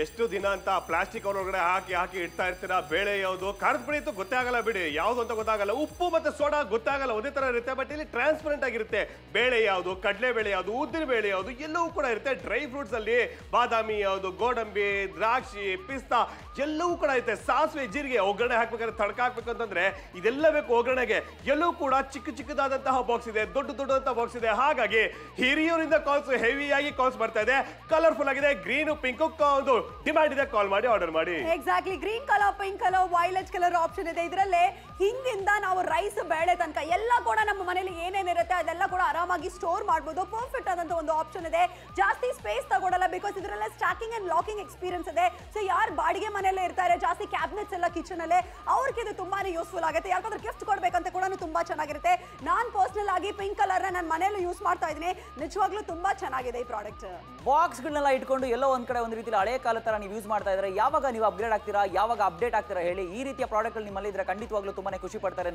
ಎಷ್ಟು ದಿನ ಅಂತ ಪ್ಲಾಸ್ಟಿಕ್ ಒಳಗಡೆ ಹಾಕಿ ಹಾಕಿ ಇಡ್ತಾ ಇರ್ತೀರಾ ಬೇಳೆ ಯಾವುದು ಕರ್ದ್ ಪುಡಿ ಗೊತ್ತಾಗಲ್ಲ ಬಿಡಿ ಯಾವುದು ಅಂತ ಗೊತ್ತಾಗಲ್ಲ ಉಪ್ಪು ಮತ್ತೆ ಸೋಡಾ ಗೊತ್ತಾಗಲ್ಲ ಒಂದೇ ತರ ಇರುತ್ತೆ ಬಟ್ ಇಲ್ಲಿ ಟ್ರಾನ್ಸ್ಪರೆಂಟ್ ಆಗಿರುತ್ತೆ ಬೇಳೆ ಯಾವುದು ಕಡಲೆ ಬೇಳೆ ಯಾವುದು ಉದ್ದಿನ ಬೇಳೆ ಯಾವುದು ಎಲ್ಲವೂ ಕೂಡ ಇರುತ್ತೆ ಡ್ರೈ ಫ್ರೂಟ್ಸ್ ಅಲ್ಲಿ ಬಾದಾಮಿ ಯಾವುದು ಗೋಡಂಬಿ ದ್ರಾಕ್ಷಿ ಪಿಸ್ತಾ ಎಲ್ಲವೂ ಕೂಡ ಇರುತ್ತೆ ಸಾಸಿವೆ ಜೀರಿಗೆ ಒಗ್ಗರಣೆ ಹಾಕ್ಬೇಕಾದ್ರೆ ತಡಕ ಹಾಕ್ಬೇಕು ಅಂತಂದ್ರೆ ಇದೆಲ್ಲ ಬೇಕು ಒಗ್ಗರಣೆಗೆ ಎಲ್ಲವೂ ಕೂಡ ಚಿಕ್ಕ ಚಿಕ್ಕದಾದಂತಹ ಬಾಕ್ಸ್ ಇದೆ ದೊಡ್ಡ ದೊಡ್ಡದಂತಹ ಬಾಕ್ಸ್ ಇದೆ ಹಾಗಾಗಿ ಹಿರಿಯರಿಂದ ಕಾಲ್ಸ್ ಹೆವಿ ಚೆನ್ನಾಗಿ ಕಾಲ್ಸ್ ಬರ್ತಾ ಇದೆ ಕಲರ್ಫುಲ್ ಆಗಿದೆ ಗ್ರೀನ್ ಪಿಂಕ್ ಡಿಮ್ಯಾಂಡ್ ಇದೆ ಕಾಲ್ ಮಾಡಿ ಆರ್ಡರ್ ಮಾಡಿ exactly green colour pink colour violet colour option ಇದೆ ಇದರಲ್ಲೇ ಹಿಂದಿಂದ ನಾವು ರೈಸ್ ಬೇಳೆ ತನಕ ಎಲ್ಲ ಕೂಡ ನಮ್ಮ ಮನೇಲಿ ಏನೇನಿರುತ್ತೆ ಅದೆಲ್ಲ ಕೂಡ ಆರಾಮಾಗಿ ಸ್ಟೋರ್ ಮಾಡಬಹುದು ಪರ್ಫೆಕ್ಟ್ ಆದಂತ ಒಂದು ಆಪ್ಷನ್ ಇದೆ ಜಾಸ್ತಿ ಸ್ಪೇಸ್ ತಗೊಳಲ್ಲ ಬಿಕಾಸ್ ಇದರಲ್ಲ ಸ್ಟಾಕಿಂಗ್ ಅಂಡ್ ಲಾಕಿಂಗ್ ಎಕ್ಸ್ಪೀರಿಯನ್ಸ್ ಇದೆ ಸೊ ಯಾರು ಬಾಡಿಗೆ ಮನೆಯಲ್ಲೇ ಇರ್ತಾರೆ ಜಾಸ್ತಿ ಕ್ಯಾಬಿನೆಟ್ಸ್ ಎಲ್ಲ ಕಿಚನ್ ಅಲ್ಲೇ ಅವ್ರಿಗೆ ಇದು ತುಂಬಾನೇ ಯೂಸ್ಫುಲ್ ಆಗುತ್ತೆ ಯಾಕಂದ್ರೆ ಗಿಫ್ಟ್ ಕೊಡಬೇಕಂತ ಕೂಡ ತುಂಬಾ ಚೆನ್ನಾಗಿರುತ್ತೆ ನಾನ್ ಪರ್ಸನಲ್ ಆಗಿ ಪಿಂಕ್ ಕಲರ್ ನನ್ನ ಮನೆಯಲ್ಲೂ ಯೂಸ್ ಮಾಡ್ತಾ ಇದ್ದೀನಿ ನಿಜವಾಗ್ಲೂ ತುಂಬಾ ಚೆನ್ನಾಗಿದೆ ಪ್ರಾಡಕ್ಟ್ ಬಾಕ್ಸ್ಗಳನ್ನೆಲ್ಲ ಇಟ್ಕೊಂಡು ಎಲ್ಲೋ ಒಂದ್ ಕಡೆ ಒಂದ್ ರೀತಿ ಹಳೆ ಕಾಲ ತರ ನೀವು ಯೂಸ್ ಮಾಡ್ತಾ ಇದ್ರೆ ಯಾವಾಗ ನೀವು ಅಪ್ಗ್ರೇಡ್ ಆಗ್ತೀರಾ ಯಾವಾಗ ಅಪ್ಡೇಟ್ ಆಗ್ತೀರಾ ಹೇಳಿ ಈ ರೀತಿಯ ಪ್ರಾಡಕ್ಟ್ಗಳು ನಿಮ್ಮಲ್ಲಿ ಇದ್ರೆ ಖಂಡಿತವಾಗ್ಲೂ ತುಂಬಾ ಖುಷಿ ಪಡ್ತಾರೆ